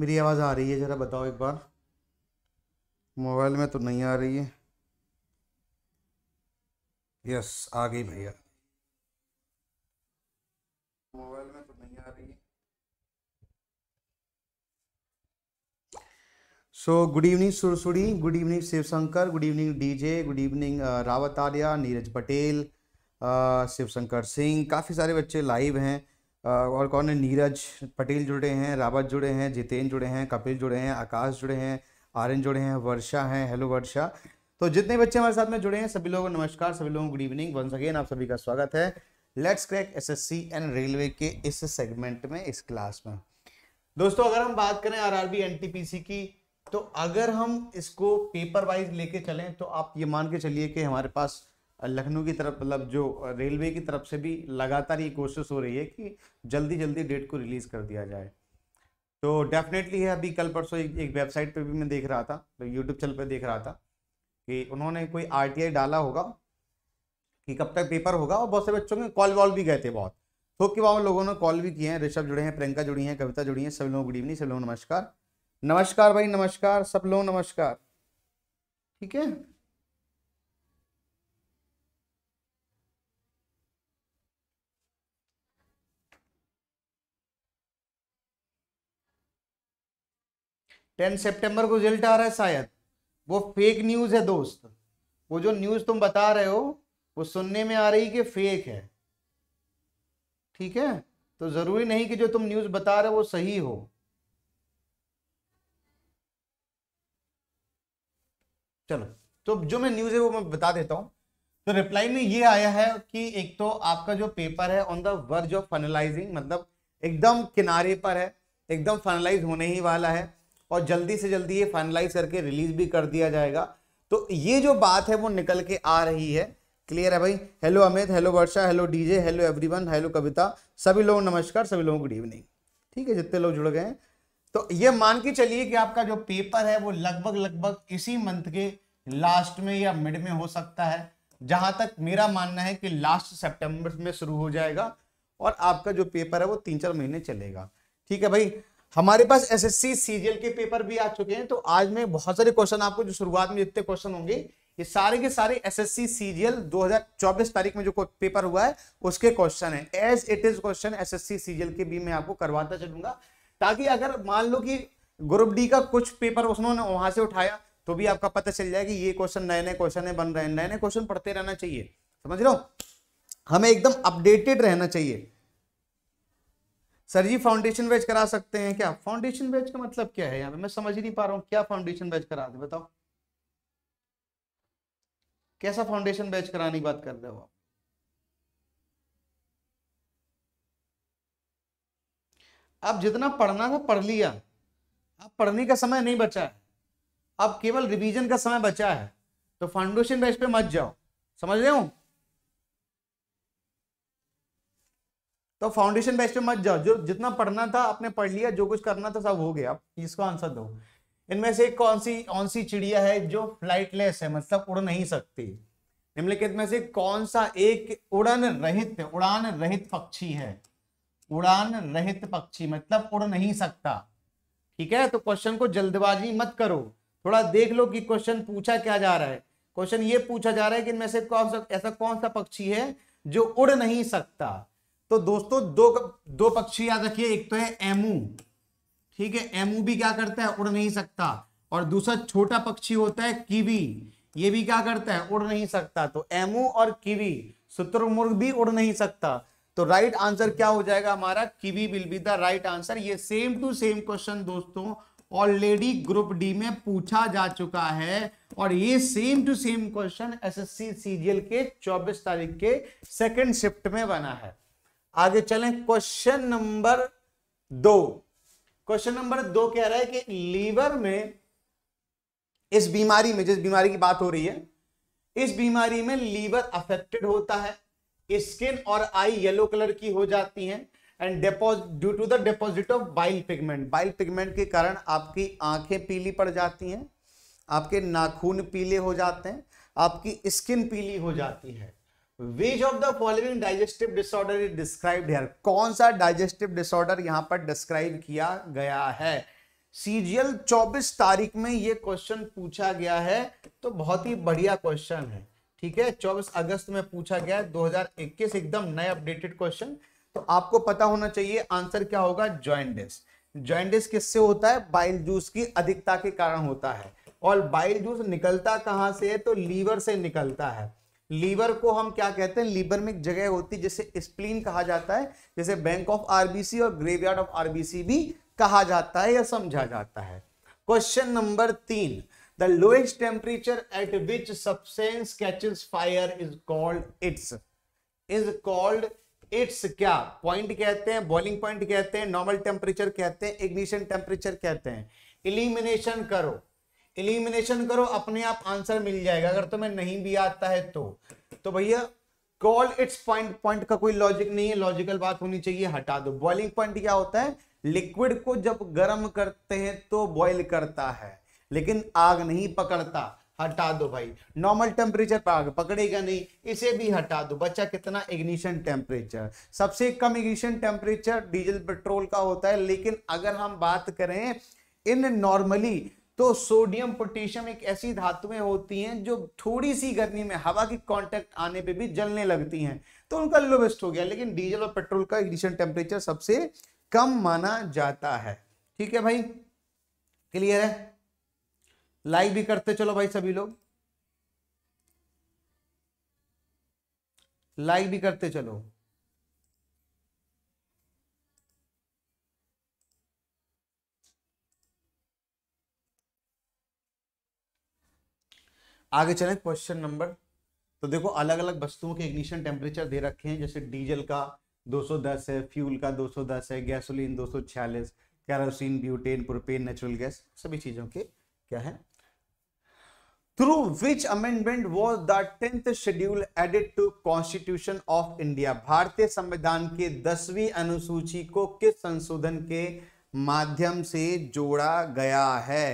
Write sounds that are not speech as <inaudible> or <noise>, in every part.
मेरी आवाज़ आ रही है ज़रा बताओ एक बार मोबाइल में तो नहीं आ रही है यस आ गई भैया मोबाइल में तो नहीं आ रही है सो गुड इवनिंग सुरसुड़ी good evening Shivshankar good evening DJ good evening Rawat Arya Neeraj Patel Shivshankar Singh काफ़ी सारे बच्चे लाइव हैं और कौन है नीरज पटेल जुड़े हैं रावत जुड़े हैं जितेन जुड़े हैं कपिल जुड़े हैं आकाश जुड़े हैं आर्यन जुड़े हैं वर्षा हैं हेलो वर्षा तो जितने बच्चे हमारे साथ में जुड़े हैं सभी लोगों को नमस्कार सभी लोगों को गुड इवनिंग वंस अगेन आप सभी का स्वागत है let's crack SSC and railway के इस सेगमेंट में इस क्लास में दोस्तों अगर हम बात करें आरआरबी एनटीपीसी की तो अगर हम इसको पेपर वाइज लेके चलें तो आप ये मान के चलिए कि हमारे पास लखनऊ की तरफ मतलब जो रेलवे की तरफ से भी लगातार ये कोशिश हो रही है कि जल्दी जल्दी डेट को रिलीज़ कर दिया जाए तो डेफिनेटली है अभी कल परसों एक, एक वेबसाइट पे भी मैं देख रहा था तो यूट्यूब चैनल पे देख रहा था कि उन्होंने कोई आर डाला होगा कि कब तक पेपर होगा और बहुत से बच्चों के कॉल वॉल भी गए थे बहुत थोक के बाद लोगों ने कॉल भी किए हैं ऋषभ जुड़े हैं प्रियंका जुड़ी हैं कविता जुड़ी हैं सब लोगों गुड इवनिंग सब लोग नमस्कार नमस्कार भाई नमस्कार सब लोग नमस्कार ठीक है टेन सितंबर को रिजल्ट आ रहा है शायद वो फेक न्यूज़ है दोस्त वो जो न्यूज़ तुम बता रहे हो वो सुनने में आ रही कि फेक है ठीक है तो ज़रूरी नहीं कि जो तुम न्यूज़ बता रहे हो वो सही हो चलो तो जो मैं न्यूज़ है वो मैं बता देता हूँ तो रिप्लाई में ये आया है कि एक तो आपका जो पेपर है on the verge of finalising मतलब एकदम किनारे पर है एकदम फाइनलाइज होने ही वाला है और जल्दी से जल्दी ये फाइनलाइज करके रिलीज भी कर दिया जाएगा तो ये जो बात है वो निकल के आ रही है क्लियर है भाई hello Amit hello Varsha hello DJ hello everyone hello Kavita सभी लोग नमस्कार सभी लोगों गुड इवनिंग ठीक है जितने लोग जुड़ गए हैं तो ये मान के चलिए कि आपका जो पेपर है वो लगभग लगभग इसी मंथ के लास्ट में या मिड में हो सकता है जहां तक मेरा मानना है कि लास्ट सेप्टेम्बर में शुरू हो जाएगा और आपका जो पेपर है वो तीन चार महीने चलेगा ठीक है भाई हमारे पास एसएससी सीजीएल के पेपर भी आ चुके हैं तो आज में बहुत सारे क्वेश्चन आपको जो शुरुआत में जितने क्वेश्चन होंगे ये सारे के सारे एसएससी सीजीएल 2024 तारीख में जो पेपर हुआ है उसके क्वेश्चन है as it is question SSC CGL के भी मैं आपको करवाता चलूंगा ताकि अगर मान लो कि ग्रुप डी का कुछ पेपर उसने वहां से उठाया तो भी आपका पता चल जाएगा ये क्वेश्चन नए नए क्वेश्चन बन रहे हैं नए नए क्वेश्चन पढ़ते रहना चाहिए समझ लो हमें एकदम अपडेटेड रहना चाहिए सर जी फाउंडेशन बैच करा सकते हैं क्या फाउंडेशन बैच का मतलब क्या है यहाँ पे मैं समझ ही नहीं पा रहा हूँ क्या फाउंडेशन बैच करा दे बताओ कैसा फाउंडेशन बैच कराने की बात कर रहे हो आप अब जितना पढ़ना था पढ़ लिया अब पढ़ने का समय नहीं बचा है अब केवल रिवीजन का समय बचा है तो फाउंडेशन बैच पे मत जाओ समझ रहे हो तो फाउंडेशन बेस्ट में मत जाओ जो जितना पढ़ना था आपने पढ़ लिया जो कुछ करना था सब हो गया इसका आंसर दो इनमें से कौन सी कौन सी चिड़िया है जो फ्लाइटलेस है मतलब उड़ नहीं सकती निम्नलिखित में से कौन सा एक उड़न रहित उड़ान रहित पक्षी है उड़ान रहित पक्षी मतलब उड़ नहीं सकता ठीक है तो क्वेश्चन को जल्दबाजी मत करो थोड़ा देख लो कि क्वेश्चन पूछा क्या जा रहा है क्वेश्चन ये पूछा जा रहा है कि इनमें से कौन सा ऐसा कौन सा पक्षी है जो उड़ नहीं सकता तो दोस्तों दो दो पक्षी याद रखिए एक तो है एमू ठीक है एमू भी क्या करता है उड़ नहीं सकता और दूसरा छोटा पक्षी होता है कीवी ये भी क्या करता है उड़ नहीं सकता तो एमू और कीवी शत्रुमुर्ग भी उड़ नहीं सकता तो राइट आंसर क्या हो जाएगा हमारा kiwi will be the right answer ये सेम टू सेम क्वेश्चन दोस्तों ऑलरेडी ग्रुप डी में पूछा जा चुका है और ये same to same question SSC CGL के 24 तारीख के सेकंड शिफ्ट में बना है आगे चलें क्वेश्चन नंबर दो क्वेश्चन नंबर दो कह रहा है कि लीवर में इस बीमारी में जिस बीमारी की बात हो रही है इस बीमारी में लीवर अफेक्टेड होता है स्किन और आई येलो कलर की हो जाती है and deposit due to the deposit of bile pigment bile pigment के कारण आपकी आंखें पीली पड़ जाती हैं आपके नाखून पीले हो जाते हैं आपकी स्किन पीली हो जाती है which of the following digestive disorder is describe here कौन सा डाइजेस्टिव डिसऑर्डर यहां पर डिस्क्राइब किया गया है सीजीएल 24 तारीख में यह क्वेश्चन पूछा गया है तो बहुत ही बढ़िया क्वेश्चन है ठीक है 24 अगस्त में पूछा गया है 2021 एकदम नए अपडेटेड क्वेश्चन तो आपको पता होना चाहिए आंसर क्या होगा ज्वाइंडिस ज्वाइंडिस किससे होता है बाइल जूस की अधिकता के कारण होता है और बाइल जूस निकलता कहां से है तो लीवर से निकलता है लीवर को हम क्या कहते हैं लीवर में एक जगह होती है जिसे स्प्लीन कहा जाता है जैसे बैंक ऑफ आरबीसी और ग्रेवयार्ड ऑफ आरबीसी भी कहा जाता है या समझा जाता है क्वेश्चन नंबर तीन the lowest temperature at which substance catches fire is called it's is called it's क्या पॉइंट कहते हैं बॉइलिंग पॉइंट कहते हैं नॉर्मल टेम्परेचर कहते हैं इग्निशन टेम्परेचर कहते हैं इलिमिनेशन करो इलिमिनेशन करो अपने आप आंसर मिल जाएगा अगर तुम्हें तो नहीं भी आता है तो तो भैया कॉल इट्स पॉइंट पॉइंट का कोई लॉजिक नहीं है लॉजिकल बात होनी चाहिए हटा दो बॉइलिंग पॉइंट क्या होता है लिक्विड को जब गर्म करते हैं तो बॉइल करता है लेकिन आग नहीं पकड़ता हटा दो भाई नॉर्मल टेम्परेचर पर आग पकड़ेगा नहीं इसे भी हटा दो बच्चा कितना इग्निशन टेम्परेचर सबसे कम इग्निशन टेम्परेचर डीजल पेट्रोल का होता है लेकिन अगर हम बात करें इन नॉर्मली तो सोडियम पोटेशियम एक ऐसी धातुएं होती हैं जो थोड़ी सी गर्मी में हवा के कांटेक्ट आने पे भी जलने लगती हैं तो उनका लोवेस्ट हो गया लेकिन डीजल और पेट्रोल का इग्निशन टेम्परेचर सबसे कम माना जाता है ठीक है भाई क्लियर है लाइक भी करते चलो भाई सभी लोग लाइक भी करते चलो आगे चलें क्वेश्चन नंबर तो देखो अलग अलग वस्तुओं के इग्निशन टेम्परेचर दे रखे हैं जैसे डीजल का 210 है फ्यूल का 210 है gasoline 246 kerosene butane propane natural gas सभी चीजों के क्या है through which amendment was the tenth schedule added to constitution of India भारतीय संविधान के दसवीं अनुसूची को किस संशोधन के माध्यम से जोड़ा गया है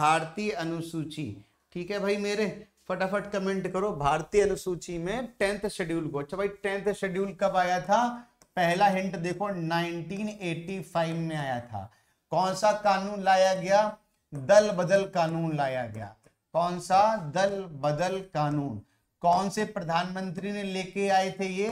भारतीय अनुसूची ठीक है भाई मेरे फटाफट कमेंट करो भारतीय अनुसूची में टेंथ शेड्यूल को अच्छा भाई टेंथ शेड्यूल कब आया था पहला हिंट देखो 1985 में आया था कौन सा कानून लाया गया दल बदल कानून लाया गया कौन सा दल बदल कानून कौन से प्रधानमंत्री ने लेके आए थे ये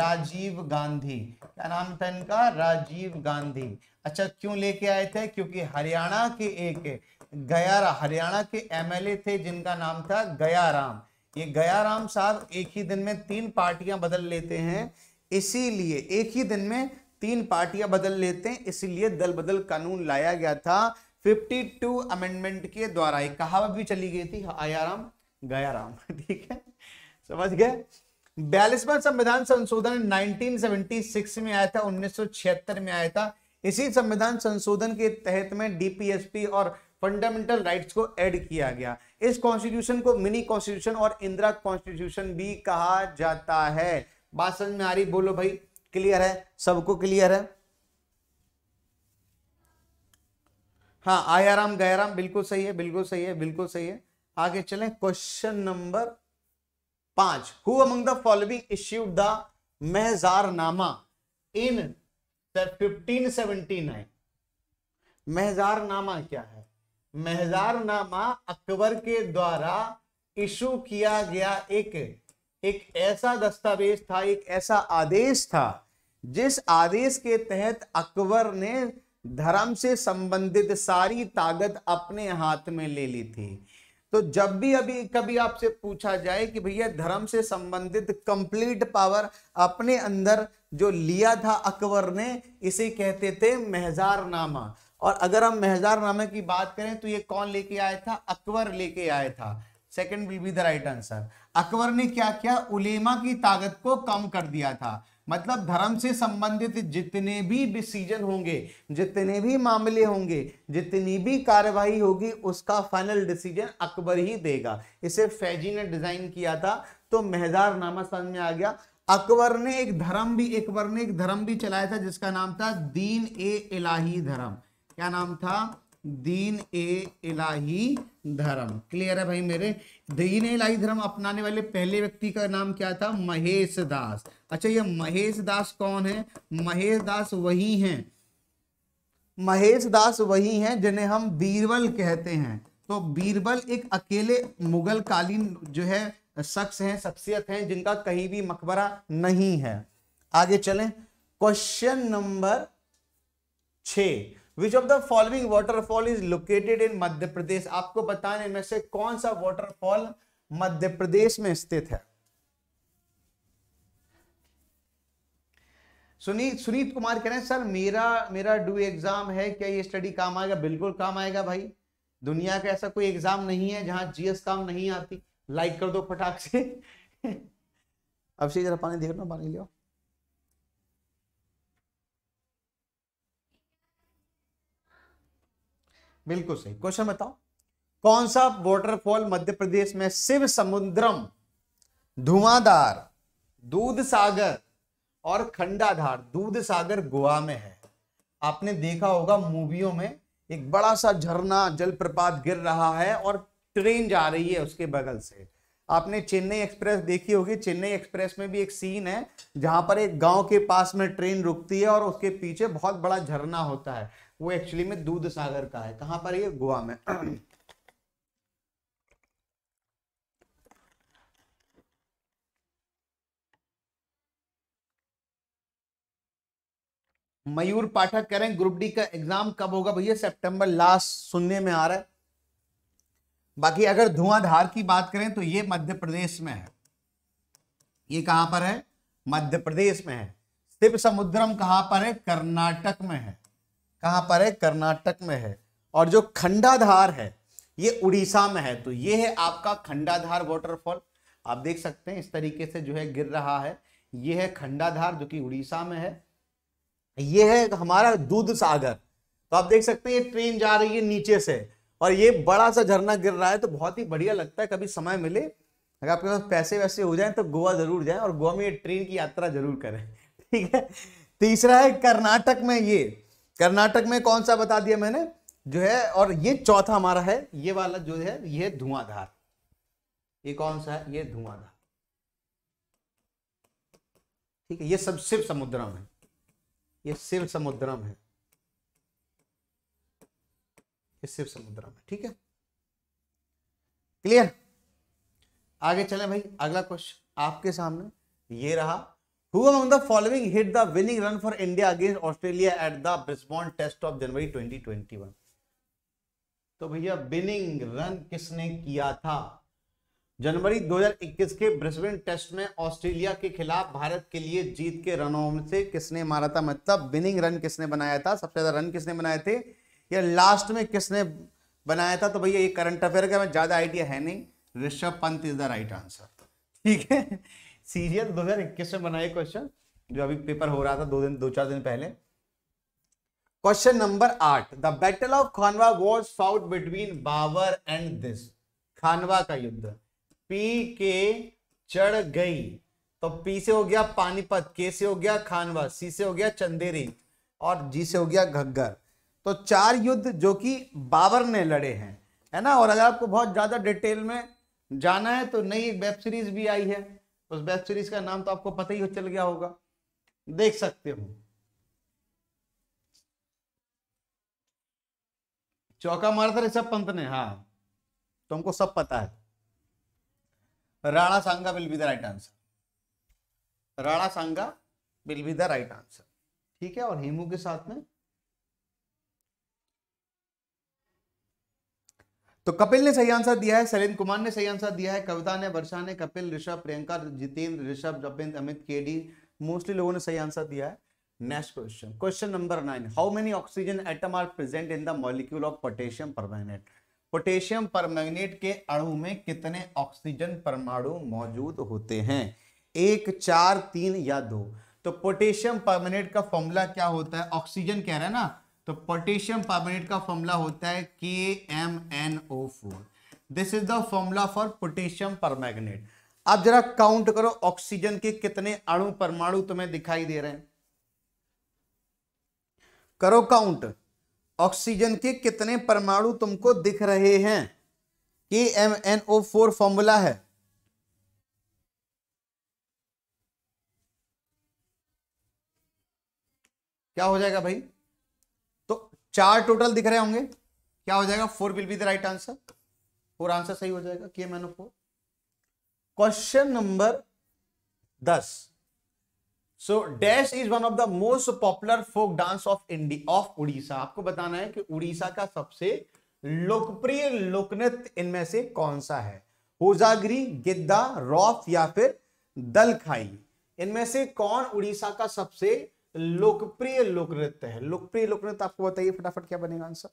राजीव गांधी क्या नाम था इनका राजीव गांधी अच्छा क्यों लेके आए थे क्योंकि हरियाणा के एक गया हरियाणा के एमएलए थे जिनका नाम था गया राम ये गया राम साहब एक ही दिन में तीन पार्टियां बदल लेते हैं इसीलिए एक ही दिन में तीन पार्टियां बदल लेते हैं इसीलिए दल बदल कानून लाया गया था 52 अमेंडमेंट के द्वारा एक कहावत भी चली गई थी आया राम गया राम <laughs> ठीक है समझ गए बयालीसवा संविधान संशोधन 1976 में आया था 1976 में आया था इसी संविधान संशोधन के तहत में डीपीएसपी और फंडामेंटल राइट्स को ऐड किया गया इस कॉन्स्टिट्यूशन को मिनी कॉन्स्टिट्यूशन और इंदिरा कॉन्स्टिट्यूशन भी कहा जाता है बात समझ में आ रही बोलो भाई क्लियर है सबको क्लियर है हाँ आयाराम गयाराम बिल्कुल सही है बिल्कुल सही है बिल्कुल सही है आगे चले क्वेश्चन नंबर पांच who among the following issued the Mahzarnama in fifteen seventy nine Mahzarnama क्या है मेहजारनामा अकबर के द्वारा इशू किया गया एक एक ऐसा दस्तावेज था एक ऐसा आदेश था जिस आदेश के तहत अकबर ने धर्म से संबंधित सारी ताकत अपने हाथ में ले ली थी तो जब भी अभी कभी आपसे पूछा जाए कि भैया धर्म से संबंधित कंप्लीट पावर अपने अंदर जो लिया था अकबर ने इसे कहते थे मेहजारनामा और अगर हम महजारनामे की बात करें तो ये कौन लेके आया था अकबर लेके आया था second will be the right answer Akbar ने क्या किया उलेमा की ताकत को कम कर दिया था मतलब धर्म से संबंधित जितने भी डिसीजन होंगे जितने भी मामले होंगे जितनी भी कार्यवाही होगी उसका फाइनल डिसीजन अकबर ही देगा इसे फैजी ने डिजाइन किया था तो मेहजारनामा समझ में आ गया अकबर ने एक धर्म भी अकबर ने एक धर्म भी चलाया था जिसका नाम था दीन ए इलाही धर्म क्या नाम था दीन ए इलाही धर्म क्लियर है भाई मेरे दीन ए इलाही धर्म अपनाने वाले पहले व्यक्ति का नाम क्या था महेश दास अच्छा ये महेश दास कौन है महेश दास वही हैं महेश दास वही हैं जिन्हें हम बीरबल कहते हैं तो बीरबल एक अकेले मुगल कालीन जो है शख्स हैं शख्सियत हैं जिनका कहीं भी मकबरा नहीं है आगे चलें क्वेश्चन नंबर छ which of the following waterfall is located in Madhya Pradesh आपको बताने में से कौन सा वाटरफॉल मध्य प्रदेश में स्थित है सुनीत सुनीत कुमार कह रहे हैं सर मेरा मेरा डू एग्जाम है क्या ये स्टडी काम आएगा बिल्कुल काम आएगा भाई दुनिया का ऐसा कोई एग्जाम नहीं है जहां जीएस काम नहीं आती लाइक कर दो फटाक से <laughs> अब से जरा पानी देख रहा पानी लिया बिल्कुल सही क्वेश्चन बताओ कौन सा वॉटरफॉल मध्य प्रदेश में शिव समुद्रम धुआंधार दूध सागर और खंडाधार दूध सागर गोवा में है आपने देखा होगा मूवियों में एक बड़ा सा झरना जलप्रपात गिर रहा है और ट्रेन जा रही है उसके बगल से आपने चेन्नई एक्सप्रेस देखी होगी चेन्नई एक्सप्रेस में भी एक सीन है जहां पर एक गांव के पास में ट्रेन रुकती है और उसके पीछे बहुत बड़ा झरना होता है वो एक्चुअली में दूध सागर का है कहां पर ये गोवा में मयूर पाठक कह रहे हैं ग्रुप डी का एग्जाम कब होगा भैया सितंबर लास्ट सुनने में आ रहा है बाकी अगर धुआंधार की बात करें तो ये मध्य प्रदेश में है ये कहां पर है मध्य प्रदेश में है शिव समुद्रम कहां पर है कर्नाटक में है कहाँ पर है कर्नाटक में है और जो खंडाधार है ये उड़ीसा में है तो ये है आपका खंडाधार वाटरफॉल आप देख सकते हैं इस तरीके से जो है गिर रहा है ये है खंडाधार जो कि उड़ीसा में है ये है हमारा दूध सागर तो आप देख सकते हैं ये ट्रेन जा रही है नीचे से और ये बड़ा सा झरना गिर रहा है तो बहुत ही बढ़िया लगता है कभी समय मिले अगर आपके पास पैसे वैसे हो जाए तो गोवा जरूर जाए और गोवा में ये ट्रेन की यात्रा जरूर करें <laughs> ठीक है तीसरा है कर्नाटक में ये कर्नाटक में कौन सा बता दिया मैंने जो है और ये चौथा हमारा है ये वाला जो है ये धुआंधार ये कौन सा है ये धुआंधार ठीक है ये सब शिव समुद्रम है ये शिव समुद्रम है ये शिव समुद्रम है ठीक है क्लियर आगे चले भाई अगला क्वेश्चन आपके सामने ये रहा Who among the following hit the winning run for India against Australia at the Brisbane Test of January 2021? तो भैया विनिंग रन किसने किया था जनवरी 2021 के ब्रिस्बेन टेस्ट में ऑस्ट्रेलिया के खिलाफ भारत के लिए जीत के रनों में से किसने मारा था मतलब विनिंग रन किसने बनाया था सबसे ज्यादा रन किसने बनाए थे या लास्ट में किसने बनाया था तो भैया ये करंट अफेयर का ज्यादा आइडिया है नहीं Rishabh Pant is the right answer ठीक है सीरियल इक्कीस में बनाए क्वेश्चन जो अभी पेपर हो रहा था दो दिन दो चार दिन पहले क्वेश्चन नंबर आठ the battle of Khanwa was fought between Babur and this Khanwa का युद्ध पी के चढ़ गई तो पी से हो गया पानीपत के से हो गया खानवा सी से हो गया चंदेरी और जी से हो गया घग्गर तो चार युद्ध जो कि बाबर ने लड़े हैं है ना और अगर आपको बहुत ज़्यादा डिटेल में जाना है तो नई वेब सीरीज भी आई है उस वेब सीरीज का नाम तो आपको पता ही हो चल गया होगा देख सकते हो चौका मारा था ऋषभ पंत ने हाँ तुमको सब पता है Rana Sanga will be the right answer Rana Sanga will be the right answer ठीक है और हेमू के साथ में तो कपिल ने सही आंसर दिया है सलीन कुमार ने सही आंसर दिया है कविता ने वर्षा ने कपिल ऋषभ प्रियंका जितेंद्र ऋषभ जपिंद अमित केडी मोस्टली लोगों ने सही आंसर दिया है next question question number nine how many oxygen atom are present in the molecule of potassium permanganate potassium permanganate के अणु में कितने ऑक्सीजन परमाणु मौजूद होते हैं एक चार तीन या दो तो पोटेशियम परमैग्नेट का फॉर्मूला क्या होता है ऑक्सीजन कह रहे हैं ना तो पोटेशियम पार्बोनेट का फॉर्मूला होता है K M N O four this is the formula for potassium permanganate अब जरा काउंट करो ऑक्सीजन के कितने अणु परमाणु तुम्हें दिखाई दे रहे हैं करो काउंट ऑक्सीजन के कितने परमाणु तुमको दिख रहे हैं K M N O four formula है क्या हो जाएगा भाई चार टोटल दिख रहे होंगे क्या हो जाएगा four will be the right answer four answer सही हो जाएगा के मैनो फोर क्वेश्चन नंबर दस so dash is one of the most popular folk dance of India of Orissa आपको बताना है कि उड़ीसा का सबसे लोकप्रिय लोकनृत्य इनमें से कौन सा है होजागिरी गिद्दा रॉफ या फिर दलखाई इनमें से कौन उड़ीसा का सबसे लोकप्रिय लोक नृत्य है लोकप्रिय लोक नृत्य आपको बताइए फटाफट क्या बनेगा आंसर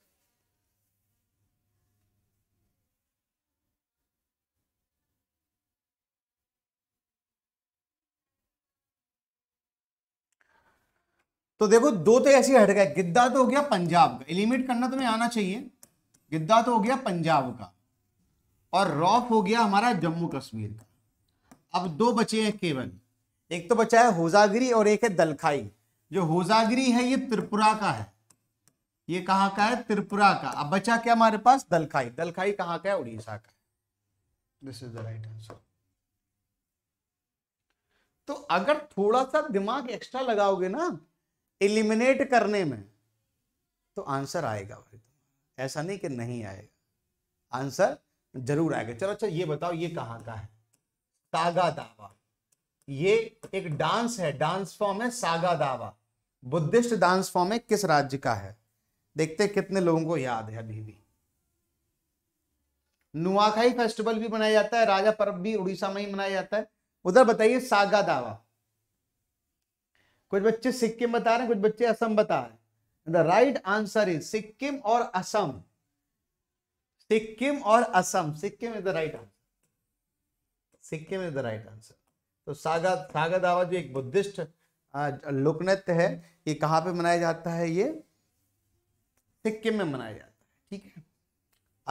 तो देखो दो तो ऐसे हट गए गिद्दा तो हो गया पंजाब का एलिमिनेट करना तुम्हें आना चाहिए गिद्दा तो हो गया पंजाब का और रॉफ हो गया हमारा जम्मू कश्मीर का अब दो बचे हैं केवल एक तो बचा है होजागिरी और एक है दलखाई जो होजागिरी है ये त्रिपुरा का है ये कहाँ का है त्रिपुरा का अब बचा क्या हमारे पास दलखाई दलखाई कहाँ का है उड़ीसा का this is the right answer तो अगर थोड़ा सा दिमाग एक्स्ट्रा लगाओगे ना इलिमिनेट करने में तो आंसर आएगा भाई ऐसा नहीं कि नहीं आएगा आंसर जरूर आएगा चलो अच्छा ये बताओ ये कहाँ का है तागा दावा ये एक डांस है डांस फॉर्म है Saga Dawa Buddhist dance form है किस राज्य का है देखते कितने लोगों को याद है अभी भी नुआखाई फेस्टिवल भी मनाया जाता है राजा पर्व भी उड़ीसा में ही मनाया जाता है उधर बताइए सागा दावा कुछ बच्चे सिक्किम बता रहे हैं कुछ बच्चे असम बता रहे हैं the right answer is Sikkim और असम सिक्किम और Assam Sikkim is the right answer Sikkim is the right answer तो सागर सागर दावा जो एक बुद्धिस्ट लोकनृत्य है ये कहाँ पे मनाया जाता है ये सिक्किम में मनाया जाता है ठीक है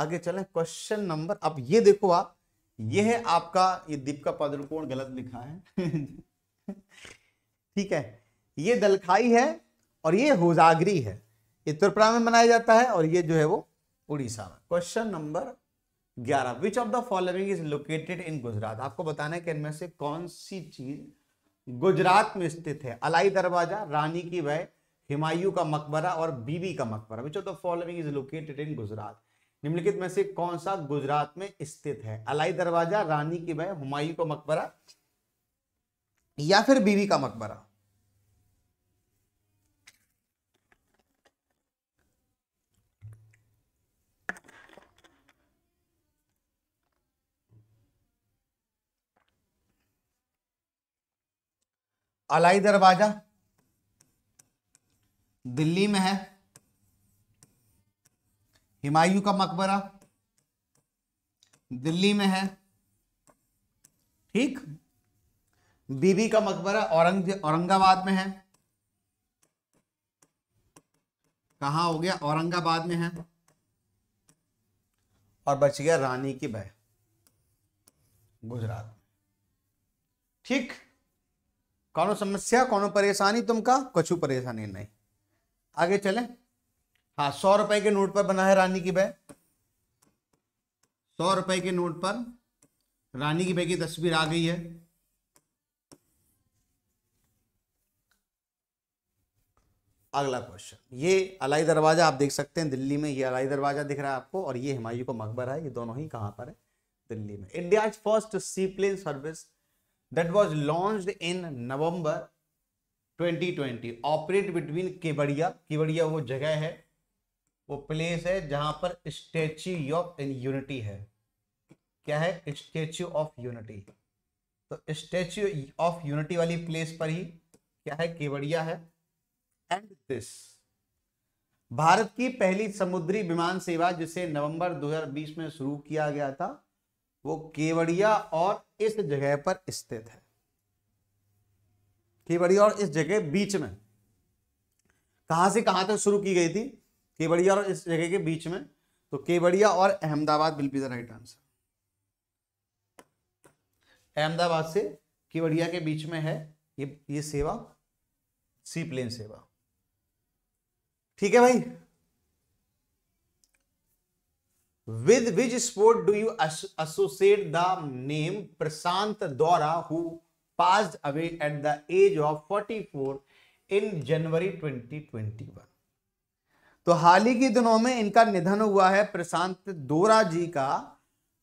आगे चलें क्वेश्चन नंबर अब ये देखो आप ये है आपका ये दीपका पादुकोण गलत लिखा है <laughs> ठीक है ये दलखाई है और ये होजागरी है ये त्रिपुरा में मनाया जाता है और ये जो है वो उड़ीसा में क्वेश्चन नंबर ग्यारह which of the following is located in Gujarat आपको बताना है कि इनमें से कौन सी चीज गुजरात में स्थित है अलाई दरवाजा रानी की वह हिमायू का मकबरा और Bibi ka Maqbara which of the following is located in Gujarat निम्नलिखित में से कौन सा गुजरात में स्थित है अलाई दरवाजा रानी की वह हुमायूं का मकबरा या फिर बीबी का मकबरा अलाई दरवाजा दिल्ली में है हिमायू का मकबरा दिल्ली में है ठीक बीबी का मकबरा औरंग औरंगाबाद में है कहा हो गया औरंगाबाद में है और बच गया रानी की बह गुजरात ठीक कौन समस्या कौन परेशानी तुमका कछु परेशानी नहीं आगे चले हाँ सौ रुपए के नोट पर बना है रानी की बह सौ रुपए के नोट पर रानी की बह की तस्वीर आ गई है अगला क्वेश्चन ये अलाई दरवाज़ा आप देख सकते हैं दिल्ली में ये अलाई दरवाज़ा दिख रहा है आपको और ये हुमायूं का मकबरा है ये दोनों ही कहां पर है दिल्ली में India first sea plane service that was launched in November 2020 operate between Kevadia Kevadia वो जगह है वो प्लेस है जहां पर स्टेच्यू ऑफ यूनिटी है क्या है स्टेच्यू ऑफ यूनिटी तो स्टेच्यू ऑफ यूनिटी वाली प्लेस पर ही क्या है केवड़िया है एंड दिस भारत की पहली समुद्री विमान सेवा जिसे नवंबर 2020 में शुरू किया गया था वो केवड़िया और इस जगह पर स्थित है केवड़िया और इस जगह बीच में कहां से कहां तक शुरू की गई थी केवड़िया और इस जगह के बीच में तो केवड़िया और Ahmedabad will be the right answer Ahmedabad से केवड़िया के बीच में है ये ये सेवा सी प्लेन सेवा ठीक है भाई with which sport do you associate the name Prashant Dora who passed away at the age of 44 in twenty 2021? तो हाल ही के दिनों में इनका निधन हुआ है प्रशांत दौरा जी का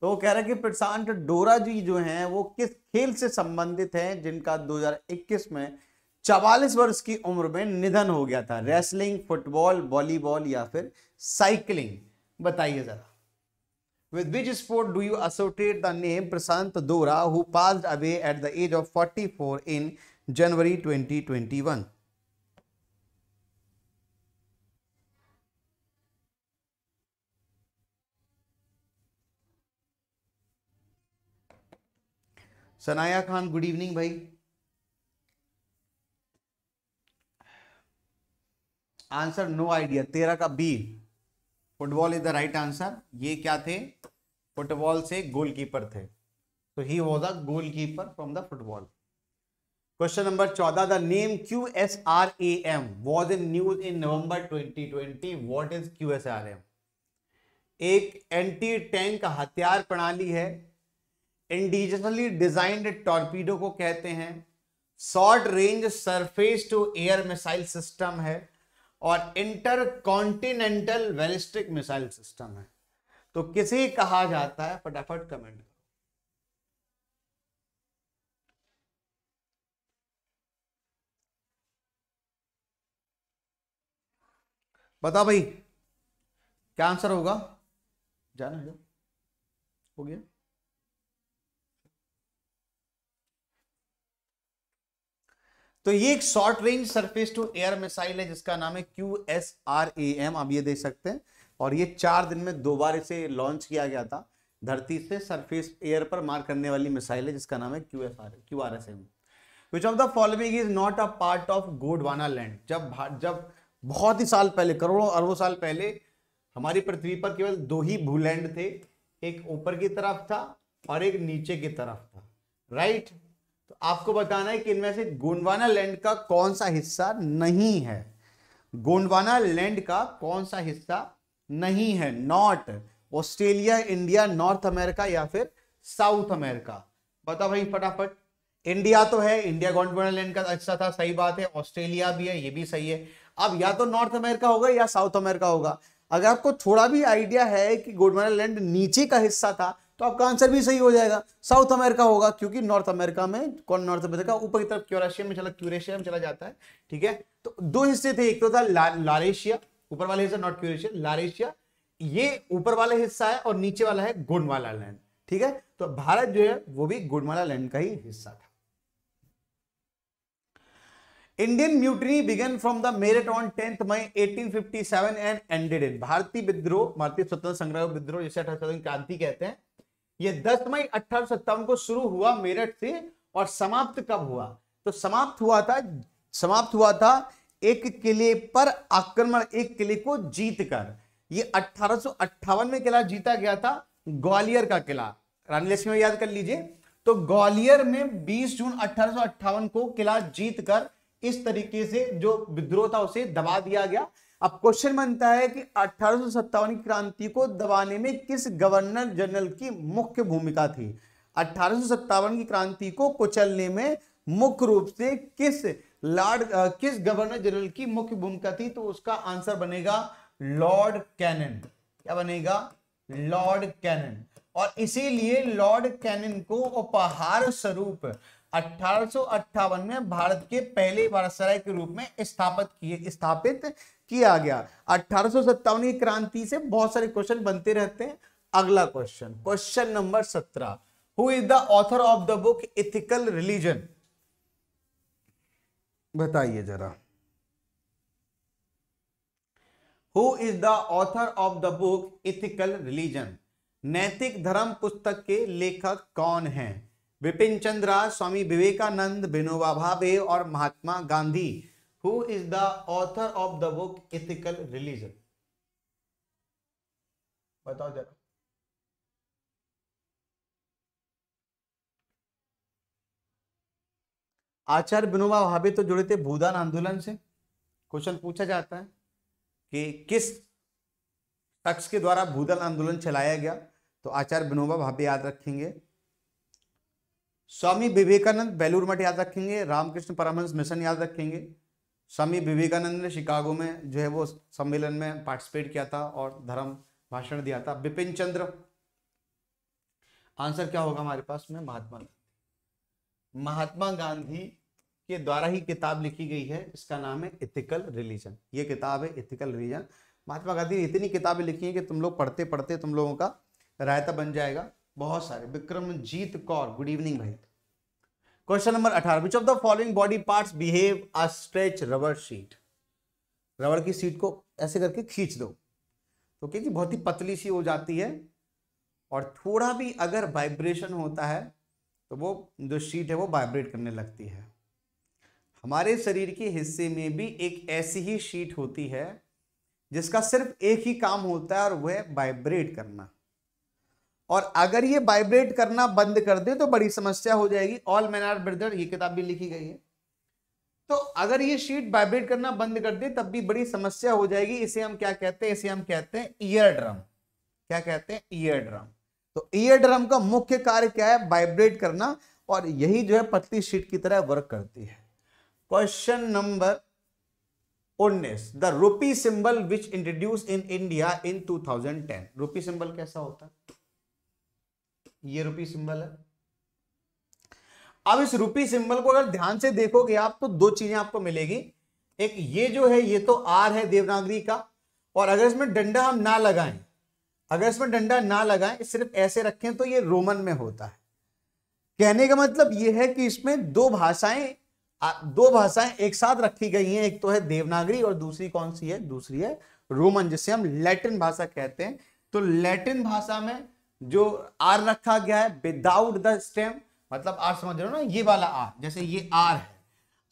तो कह रहा है कि प्रशांत डोरा जी जो हैं वो किस खेल से संबंधित हैं जिनका 2021 में चवालीस वर्ष की उम्र में निधन हो गया था रेसलिंग फुटबॉल वॉलीबॉल या फिर साइकिलिंग बताइए जरा With which sport do you associate the name Prasant Dora, who passed away at the age of 44 in January 2021? Sanaya Khan, good evening, भाई Answer, no idea. Tera ka B. Football is the right answer ये क्या थे football से goalkeeper थे तो ही was a goalkeeper from the football question number चौदह the name Q S R A M was in news in November twenty twenty what is Q S R M एक anti tank हथियार प्रणाली है indigenously designed torpedo को कहते हैं short range surface to air missile system है और inter continental ballistic missile system है तो किसे कहा जाता है फटाफट कमेंट बता भाई क्या आंसर होगा जाना है हो गया तो ये एक short range surface to air missile है जिसका नाम है Q S R A M आप ये देख सकते हैं और ये चार दिन में दोबारा से लॉन्च किया गया था धरती से सरफेस एयर पर मार करने वाली मिसाइल है जिसका नाम है Q S R Q R S M which of the following is not a part of Gondwana land जब जब बहुत ही साल पहले करोड़ों अरबों साल पहले हमारी पृथ्वी पर केवल दो ही भूलैंड थे एक ऊपर की तरफ था और एक नीचे की तरफ था राइट right? तो आपको बताना है कि इनमें से गोंडवाना लैंड का कौन सा हिस्सा नहीं है गोंडवाना लैंड का कौन सा हिस्सा नहीं है not Australia India North America या फिर साउथ अमेरिका बताओ भाई फटाफट इंडिया तो है इंडिया गोंडवाना लैंड का अच्छा था सही बात है ऑस्ट्रेलिया भी है ये भी सही है अब या तो नॉर्थ अमेरिका होगा या साउथ अमेरिका होगा अगर आपको थोड़ा भी आइडिया है कि गोंडवाना लैंड नीचे का हिस्सा था तो आपका आंसर भी सही हो जाएगा साउथ अमेरिका होगा क्योंकि नॉर्थ अमेरिका में कौन नॉर्थ अमेरिका ऊपर की तरफ क्यूरेशिया में चला क्यूरेशिया में चला जाता है ठीक है तो दो हिस्से थे एक तो था लारेशिया ऊपर वाले हिस्सा नॉर्थ क्यूरेशिया लारेशिया ये ऊपर वाला हिस्सा है और नीचे वाला है गोंडवाला लैंड ठीक है तो भारत जो है वो भी गोंडवाला लैंड का ही हिस्सा था Indian mutiny began from the Meerut on tenth May 1857 and ended in भारतीय विद्रोह भारतीय स्वतंत्र संग्रह विद्रोह जिसे अठारह क्रांति कहते हैं ये 10 मई अठारह को शुरू हुआ मेरठ से और समाप्त कब हुआ तो समाप्त हुआ था समाप्त हुआ था एक किले पर आक्रमण एक किले को जीतकर ये अठारह में किला जीता गया था ग्वालियर का किला रानी लक्ष्मी याद कर लीजिए तो ग्वालियर में 20 जून अठारह को किला जीतकर इस तरीके से जो विद्रोह था उसे दबा दिया गया अब क्वेश्चन बनता है कि अठारह की क्रांति को दबाने में किस गवर्नर जनरल की मुख्य भूमिका थी अठारह की क्रांति को कुचलने में मुख्य रूप से किस लॉर्ड किस गवर्नर जनरल की मुख्य भूमिका थी तो उसका आंसर बनेगा लॉर्ड कैनन क्या बनेगा लॉर्ड कैनन और इसीलिए लॉर्ड कैनन को उपहार स्वरूप अठारह में भारत के पहले वारसराय के रूप में स्थापित किए स्थापित किया गया अठारह की क्रांति से बहुत सारे क्वेश्चन बनते रहते हैं अगला क्वेश्चन क्वेश्चन नंबर सत्रह who is the author of the book ethical religion बताइए जरा who is the author of the book ethical religion नैतिक धर्म पुस्तक के लेखक कौन हैं विपिन चंद्रा स्वामी विवेकानंद विनोबा भावे और Mahatma Gandhi who is the author of the book ethical religion बताओ जरा आचार्य विनोबा भावे तो जुड़े थे भूदान आंदोलन से क्वेश्चन पूछा जाता है कि किस शख्स के द्वारा भूदान आंदोलन चलाया गया तो आचार्य विनोबा भावे याद रखेंगे स्वामी विवेकानंद बेलूर मठ याद रखेंगे रामकृष्ण परामंश मिशन याद रखेंगे स्वामी विवेकानंद ने शिकागो में जो है वो सम्मेलन में पार्टिसिपेट किया था और धर्म भाषण दिया था बिपिन चंद्र आंसर क्या होगा हमारे पास में महात्मा गांधी महात्मा गांधी के द्वारा ही किताब लिखी गई है इसका नाम है इथिकल रिलीजन ये किताब है इथिकल रिलीजन महात्मा गांधी ने इतनी किताबें लिखी हैं कि तुम लोग पढ़ते पढ़ते तुम लोगों का रायता बन जाएगा बहुत सारे विक्रमजीत कौर गुड इवनिंग भाई क्वेश्चन नंबर अठारह which of the following body part behave a stretch rubber sheet रबड़ की सीट को ऐसे करके खींच दो तो क्योंकि बहुत ही पतली सी हो जाती है और थोड़ा भी अगर वाइब्रेशन होता है तो वो जो शीट है वो वाइब्रेट करने लगती है हमारे शरीर के हिस्से में भी एक ऐसी ही शीट होती है जिसका सिर्फ एक ही काम होता है और वह वाइब्रेट करना और अगर ये वाइब्रेट करना बंद कर दे तो बड़ी समस्या हो जाएगी ऑल मैन आर ब्रदर ये किताब भी लिखी गई है तो अगर ये शीट वाइब्रेट करना बंद कर दे तब भी बड़ी समस्या हो जाएगी इसे हम क्या कहते हैं इसे हम कहते हैं ईयर ड्रम क्या कहते हैं ईयर ड्रम तो ईयर ड्रम का मुख्य कार्य क्या है वाइब्रेट करना और यही जो है पतली शीट की तरह वर्क करती है क्वेश्चन नंबर उन्नीस the rupee symbol which introduce in India in two thousand ten rupee symbol कैसा होता है ये रुपी सिंबल है अब इस रुपी सिंबल को अगर ध्यान से देखोगे आप तो दो चीजें आपको मिलेगी एक ये जो है ये तो आर है देवनागरी का और अगर इसमें डंडा हम ना लगाएं अगर इसमें डंडा ना लगाएं सिर्फ ऐसे रखें तो ये रोमन में होता है कहने का मतलब ये है कि इसमें दो भाषाएं दो भाषाएं एक साथ रखी गई हैं एक तो है देवनागरी और दूसरी कौन सी है दूसरी है रोमन जिसे हम लैटिन भाषा कहते हैं तो लैटिन भाषा में जो आर रखा गया है विदाउट द स्टेम मतलब आर समझ रहे हो ना ये वाला आर जैसे ये आर है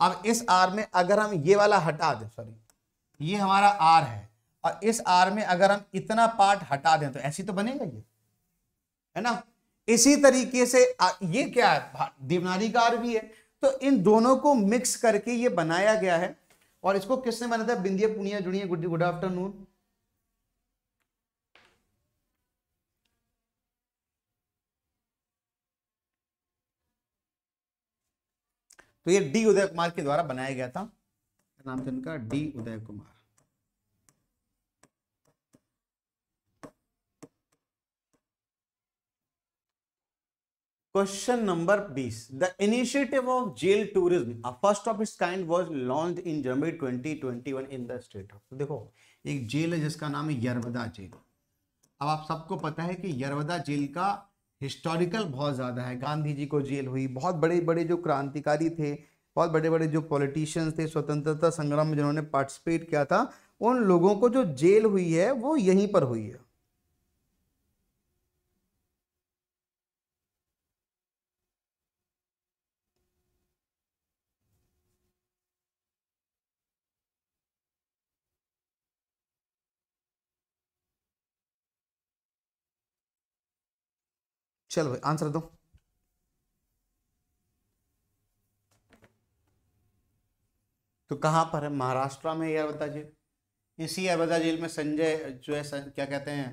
अब इस आर में अगर हम ये वाला हटा दें सॉरी ये हमारा आर है और इस आर में अगर हम इतना पार्ट हटा दें तो ऐसी तो बनेगा ये है ना इसी तरीके से ये क्या है देवनारी का आर भी है तो इन दोनों को मिक्स करके ये बनाया गया है और इसको किसने बना था Bindiya Puniya Judiya good good afternoon तो ये डी उदय कुमार के द्वारा बनाया गया था नाम था इनका D Uday Kumar question number बीस the initiative of jail tourism first of its kind was launch in January 2021 in the state of देखो एक जेल है जिसका नाम है यरवदा जेल अब आप सबको पता है कि यरवदा जेल का हिस्टोरिकल बहुत ज़्यादा है गांधी जी को जेल हुई बहुत बड़े बड़े जो क्रांतिकारी थे बहुत बड़े बड़े जो पॉलिटिशियंस थे स्वतंत्रता संग्राम में जिन्होंने पार्टिसिपेट किया था उन लोगों को जो जेल हुई है वो यहीं पर हुई है चलो भाई आंसर दो तो कहां पर है महाराष्ट्र में यारबदा जेल इसी यारबदा जेल में संजय जो है सं, क्या कहते हैं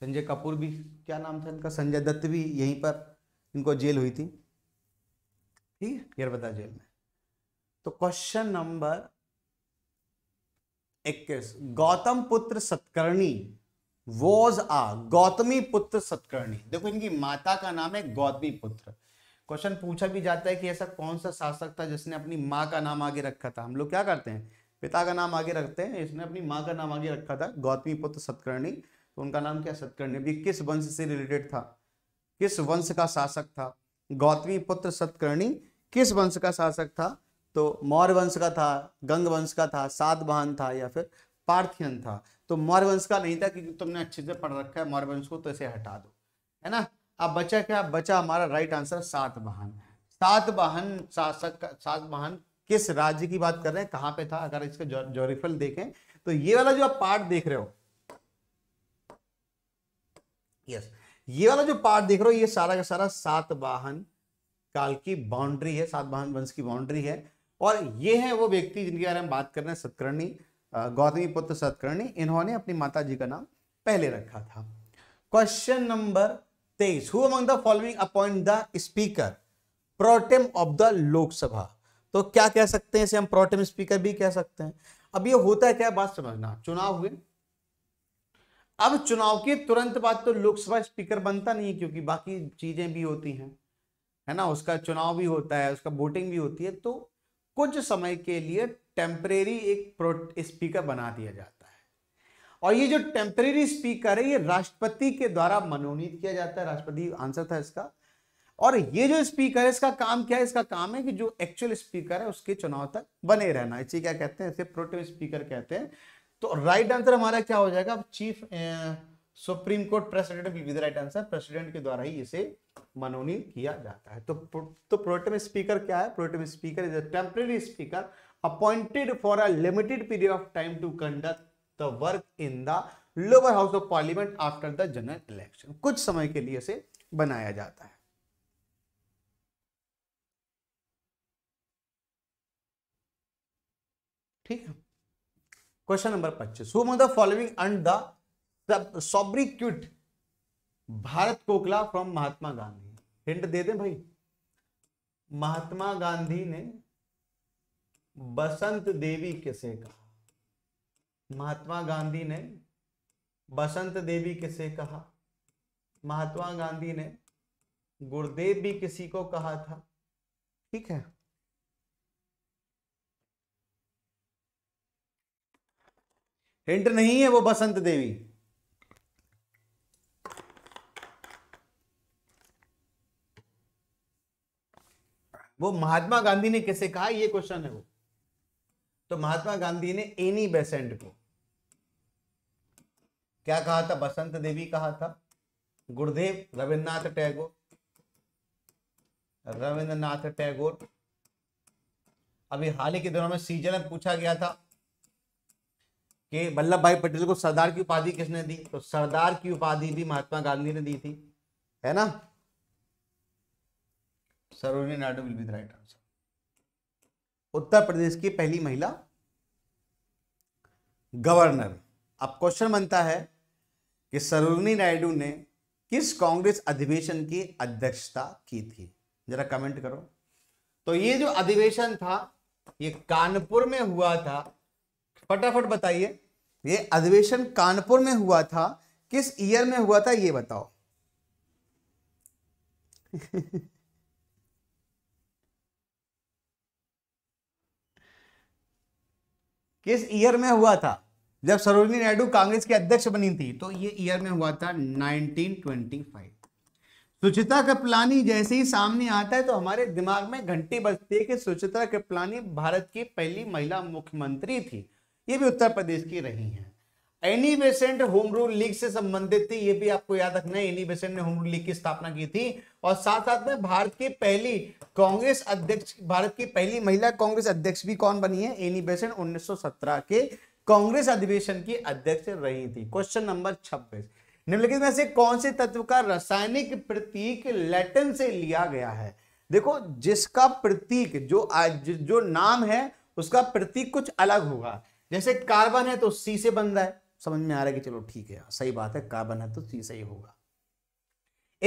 संजय कपूर भी क्या नाम था इनका संजय दत्त भी यहीं पर इनको जेल हुई थी ठीक है जेल में तो क्वेश्चन नंबर इक्कीस गौतम पुत्र सत्कर्णी वोज आ गौतमी पुत्र सत्कर्णी देखो इनकी माता का नाम है गौतमी पुत्र क्वेश्चन पूछा भी जाता है कि ऐसा कौन सा शासक था जिसने अपनी माँ का नाम आगे रखा था हम लोग क्या करते हैं पिता का नाम आगे रखते हैं इसने अपनी माँ का नाम आगे रखा था गौतमी पुत्र सत्कर्णी तो उनका नाम क्या सत्कर्णी अभी किस वंश से रिलेटेड था किस वंश का शासक था गौतमी पुत्र सत्कर्णी किस वंश का शासक था तो मौर्य वंश का था गंग वंश का था सातवाहन था या फिर पार्थियन था तो मौर्य वंश का नहीं था क्योंकि तुमने अच्छे से पढ़ रखा है मौर्य वंश को तो इसे हटा दो है ना अब बचा क्या बचा हमारा राइट आंसर सात वाहन सात वाहन शासक सात वाहन किस राज्य की बात कर रहे हैं कहां पे था अगर इसका जोरिफल देखें तो ये वाला जो आप पार्ट देख रहे हो यस ये वाला जो पार्ट देख रहे हो ये सारा का सारा सात वाहन काल की बाउंड्री है सात वाहन वंश की बाउंड्री है और ये है वो व्यक्ति जिनके बारे में बात कर रहे हैं सतकर्णी गौतमी पुत्र सत्कर्णी इन्होंने अपनी माता जी का नाम पहले रखा था क्वेश्चन नंबर तेईस who among the following appoint the speaker pro tem of the Lok Sabha तो क्या कह सकते हैं इसे हम प्रोटेम स्पीकर भी कह सकते हैं अब ये होता है क्या बात समझना चुनाव हुए अब चुनाव के तुरंत बाद तो लोकसभा स्पीकर बनता नहीं है क्योंकि बाकी चीजें भी होती हैं है ना उसका चुनाव भी होता है उसका वोटिंग भी होती है तो कुछ समय के लिए टेम्परेरी एक स्पीकर बना दिया जाता है और ये जो टेम्परेरी स्पीकर है ये राष्ट्रपति के द्वारा मनोनीत किया जाता है राष्ट्रपति आंसर था इसका और ये जो स्पीकर है इसका काम क्या है इसका काम है कि जो एक्चुअल स्पीकर है उसके चुनाव तक बने रहना इसे क्या कहते हैं इसे प्रोटेम स्पीकर कहते हैं तो राइट आंसर हमारा क्या हो जाएगा chief supreme court president will be the right answer president के द्वारा ही इसे मनोनीत किया जाता है तो तो प्रोटेम स्पीकर क्या है pro tem speaker is a temporary speaker appointed for a limited period of time to conduct the work in the lower house of parliament after the general election कुछ समय के लिए से बनाया जाता है ठीक है क्वेश्चन नंबर पच्चीस whom the following and the Bharat Kokila from Mahatma Gandhi hint दे दें भाई महात्मा गांधी ने बसंत देवी किसे कहा महात्मा गांधी ने बसंत देवी किसे कहा महात्मा गांधी ने गुरुदेव भी किसी को कहा था ठीक है हिंट नहीं है वो बसंत देवी वो महात्मा गांधी ने कैसे कहा ये क्वेश्चन है वो तो महात्मा गांधी ने एनी बेसेंट को क्या कहा था बसंत देवी कहा था गुरुदेव रविन्द्रनाथ टैगोर रविन्द्रनाथ टैगोर अभी हाल ही के दिनों में सीजन में पूछा गया था कि वल्लभ भाई पटेल को सरदार की उपाधि किसने दी तो सरदार की उपाधि भी महात्मा गांधी ने दी थी है ना Sarojini Naidu will be the right answer Uttar Pradesh की पहली महिला गवर्नर अब क्वेश्चन बनता है कि सरोजनी नायडू ने किस कांग्रेस अधिवेशन की अध्यक्षता की थी जरा कमेंट करो तो ये जो अधिवेशन था ये कानपुर में हुआ था फटाफट बताइए ये अधिवेशन कानपुर में हुआ था किस ईयर में हुआ था ये बताओ <laughs> किस ईयर में हुआ था जब सरोजनी नायडू कांग्रेस की अध्यक्ष बनी थी तो ये ईयर में हुआ था 1925 स्वच्छता कपलानी जैसे ही सामने आता है तो हमारे दिमाग में घंटी बजती है कि स्वच्छता कपलानी भारत की पहली महिला मुख्यमंत्री थी ये भी उत्तर प्रदेश की रही हैं Annie Besant home rule league से संबंधित थी ये भी आपको याद रखना है एनी बेसेंट ने होम रूल लीग की स्थापना की थी और साथ साथ में भारत की पहली कांग्रेस अध्यक्ष भारत की पहली महिला कांग्रेस अध्यक्ष भी कौन बनी है एनी बेसेंट 1917 के कांग्रेस अधिवेशन की अध्यक्ष रही थी क्वेश्चन नंबर 26 निम्नलिखित में से कौन से तत्व का रासायनिक प्रतीक लैटिन से लिया गया है देखो जिसका प्रतीक जो जो नाम है उसका प्रतीक कुछ अलग होगा जैसे कार्बन है तो सी से बन रहा है समझ में आ रहा है कि चलो ठीक है सही बात है कार्बन है तो सी सही होगा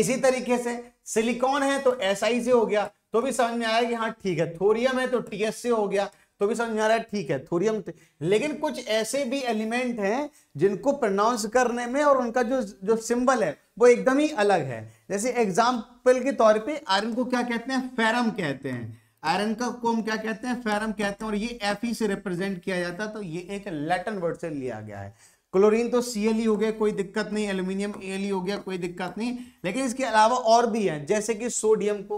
इसी तरीके से सिलिकॉन है तो एस आई से हो गया तो भी समझ में आया कि हाँ ठीक है थोरियम है तो टी एस से हो गया तो भी समझ में आ रहा है ठीक है थोरियम तो, लेकिन कुछ ऐसे भी एलिमेंट हैं जिनको प्रोनाउंस करने में और उनका जो जो सिंबल है वो एकदम ही अलग है जैसे एग्जाम्पल के तौर पर आयरन को क्या कहते हैं फेरम कहते हैं आयरन का को हम क्या कहते हैं फेरम कहते हैं और ये एफ से रिप्रेजेंट किया जाता है तो ये एक लैटिन वर्ड से लिया गया है क्लोरीन तो सी एल हो गया कोई दिक्कत नहीं एल्यूमिनियम एल ही हो गया कोई दिक्कत नहीं लेकिन इसके अलावा और भी है जैसे कि सोडियम को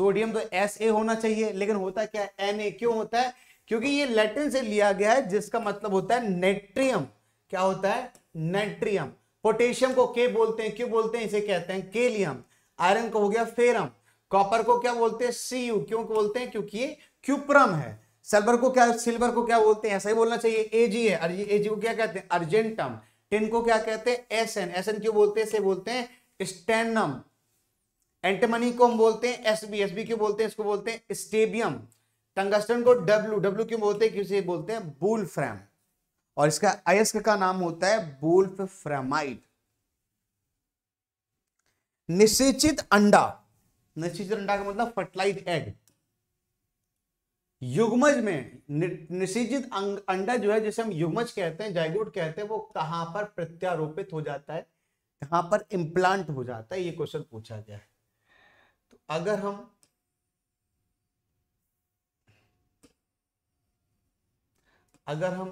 सोडियम तो एस ए होना चाहिए लेकिन होता क्या है एन ए क्यों होता है क्योंकि ये लेटिन से लिया गया है जिसका मतलब होता है नेट्रियम क्या होता है नेट्रियम पोटेशियम को के बोलते हैं क्यों बोलते हैं इसे कहते हैं केलियम आयरन को हो गया फेरम कॉपर को क्या बोलते हैं सी यू क्यों बोलते हैं क्योंकि ये क्यूप्रम है सिल्वर को क्या सिल्वर को क्या बोलते हैं सही बोलना चाहिए एजी है एजी को क्या कहते हैं अर्जेंटम टिन को क्या कहते हैं एस एन एस एन क्यों बोलते हैं बोलते हैं स्टेनम एंटमनी को हम बोलते हैं एस बी एस बी क्यों बोलते हैं इसको बोलते हैं स्टेबियम टंगस्टन को डब्ल्यू डब्ल्यू क्यों बोलते हैं क्योंकि बोलते हैं बुल फ्रैम और इसका अयस्क का नाम होता है बुल्फ फ्रेमाइड निषेचित अंडा निश्चित अंडा का मतलब फर्टिलाइज एग युग्मज में निषेचित अंडा जो है जिसे हम युग्मज कहते हैं जायगोट कहते हैं वो कहां पर प्रत्यारोपित हो जाता है कहां पर इम्प्लांट हो जाता है ये क्वेश्चन पूछा गया है तो अगर हम अगर हम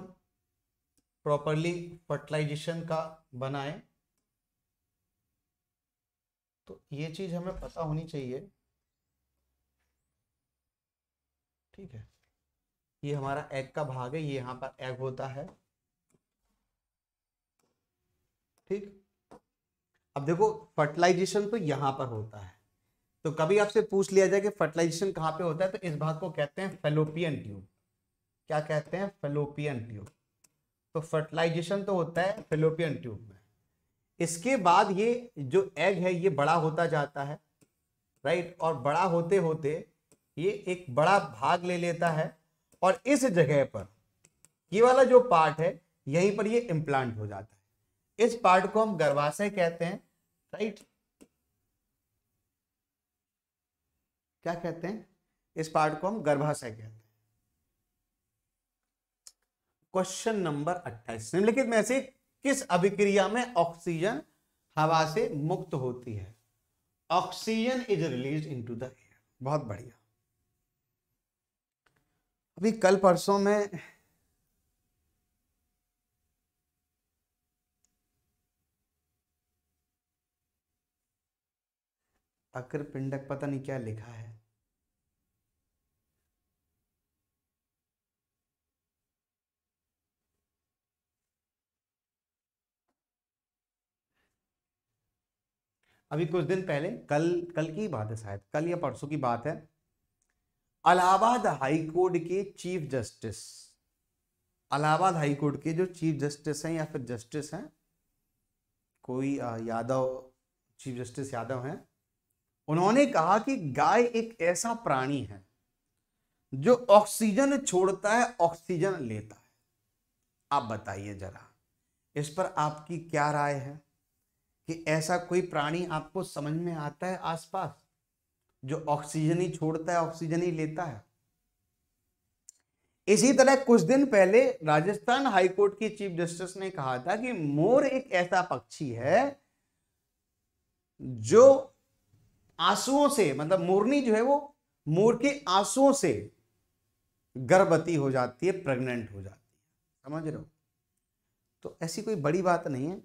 प्रॉपरली फर्टिलाइजेशन का बनाएं तो ये चीज हमें पता होनी चाहिए ठीक है ये हमारा एग का भाग है ये यहाँ पर एग होता है ठीक अब देखो फर्टिलाइजेशन तो यहाँ पर होता है तो कभी आपसे पूछ लिया जाए कि फर्टिलाइजेशन कहाँ पे होता है तो इस भाग को कहते हैं फेलोपियन ट्यूब क्या कहते हैं फेलोपियन ट्यूब तो फर्टिलाइजेशन तो होता है फेलोपियन ट्यूब में इसके बाद ये जो एग है ये बड़ा होता जाता है राइट और बड़ा होते होते ये एक बड़ा भाग ले लेता है और इस जगह पर ये वाला जो पार्ट है यहीं पर ये इम्प्लांट हो जाता है इस पार्ट को हम गर्भाशय कहते हैं राइट क्या कहते हैं इस पार्ट को हम गर्भाशय कहते हैं क्वेश्चन नंबर अट्ठाईस निम्नलिखित में से किस अभिक्रिया में ऑक्सीजन हवा से मुक्त होती है oxygen is release into the air बहुत बढ़िया अभी कल परसों में अक्र पिंडक पता नहीं क्या लिखा है अभी कुछ दिन पहले कल कल की बात है शायद कल या परसों की बात है अलाहाबाद हाई कोर्ट के chief justice Allahabad high court के जो चीफ जस्टिस हैं या फिर जस्टिस हैं कोई यादव चीफ जस्टिस यादव हैं उन्होंने कहा कि गाय एक ऐसा प्राणी है जो ऑक्सीजन छोड़ता है ऑक्सीजन लेता है आप बताइए जरा इस पर आपकी क्या राय है कि ऐसा कोई प्राणी आपको समझ में आता है आसपास जो ऑक्सीजन ही छोड़ता है ऑक्सीजन ही लेता है इसी तरह कुछ दिन पहले राजस्थान हाईकोर्ट की चीफ जस्टिस ने कहा था कि मोर एक ऐसा पक्षी है जो आंसुओं से मतलब मोरनी जो है वो मोर के आंसुओं से गर्भवती हो जाती है प्रेग्नेंट हो जाती है समझ रहे हो तो ऐसी कोई बड़ी बात नहीं है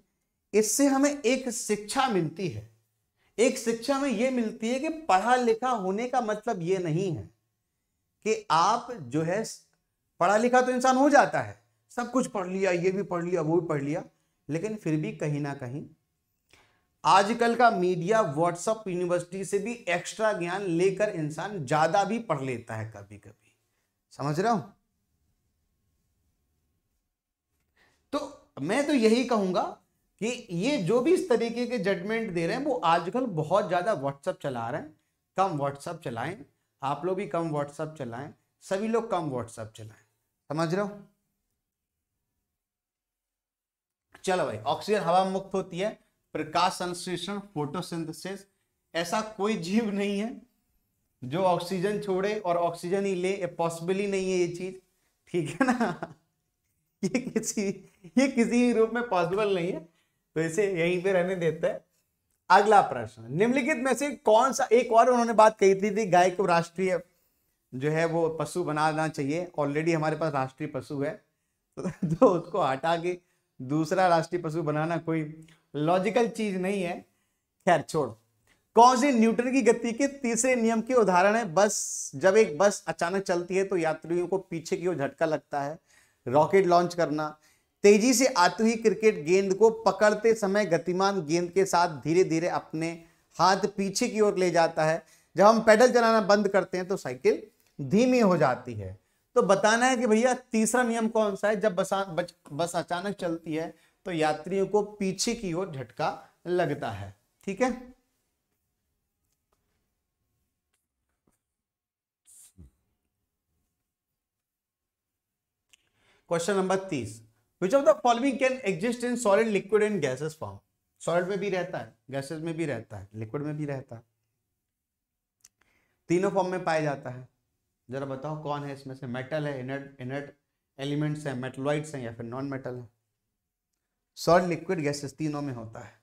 इससे हमें एक शिक्षा मिलती है एक शिक्षा में यह मिलती है कि पढ़ा लिखा होने का मतलब यह नहीं है कि आप जो है पढ़ा लिखा तो इंसान हो जाता है सब कुछ पढ़ लिया ये भी पढ़ लिया वो भी पढ़ लिया लेकिन फिर भी कहीं ना कहीं आजकल का मीडिया व्हाट्सअप यूनिवर्सिटी से भी एक्स्ट्रा ज्ञान लेकर इंसान ज्यादा भी पढ़ लेता है कभी कभी समझ रहा हूं तो मैं तो यही कहूंगा कि ये जो भी इस तरीके के जजमेंट दे रहे हैं वो आजकल बहुत ज़्यादा व्हाट्सअप चला रहे हैं कम व्हाट्सअप चलाएं आप लोग भी कम व्हाट्सअप चलाएं सभी लोग कम व्हाट्सअप चलाएं समझ रहे हो चलो भाई ऑक्सीजन हवा मुक्त होती है प्रकाश संश्लेषण फोटोसिंथेसिस ऐसा कोई जीव नहीं है जो ऑक्सीजन छोड़े और ऑक्सीजन ही ले पॉसिबल ही नहीं है ये चीज ठीक है ना <laughs> ये किसी ये किसी रूप में पॉसिबल नहीं है तो इसे यहीं पे रहने देते हैं अगला प्रश्न निम्नलिखित में से कौन सा एक और उन्होंने बात कही थी, थी गाय को राष्ट्रीय जो है वो पशु बनाना चाहिए ऑलरेडी हमारे पास राष्ट्रीय पशु है तो, तो उसको हटा के दूसरा राष्ट्रीय पशु बनाना कोई लॉजिकल चीज नहीं है खैर छोड़ कौन सी न्यूटन की गति के तीसरे नियम के उदाहरण है बस जब एक बस अचानक चलती है तो यात्रियों को पीछे की ओर झटका लगता है रॉकेट लॉन्च करना तेजी से आती हुई क्रिकेट गेंद को पकड़ते समय गतिमान गेंद के साथ धीरे धीरे अपने हाथ पीछे की ओर ले जाता है जब हम पैडल चलाना बंद करते हैं तो साइकिल धीमी हो जाती है तो बताना है कि भैया तीसरा नियम कौन सा है जब बस अचानक चलती है तो यात्रियों को पीछे की ओर झटका लगता है ठीक है क्वेश्चन नंबर तीस which of the following can exist in solid liquid and gases form solid में भी रहता है गैसेस में भी रहता है लिक्विड में भी रहता है तीनों फॉर्म में पाया जाता है जरा बताओ कौन है इसमें से मेटल है इनर्ट इनर्ट एलिमेंट्स हैं मेटलॉइड्स हैं या फिर नॉन मेटल है सॉलिड लिक्विड गैसेस तीनों में होता है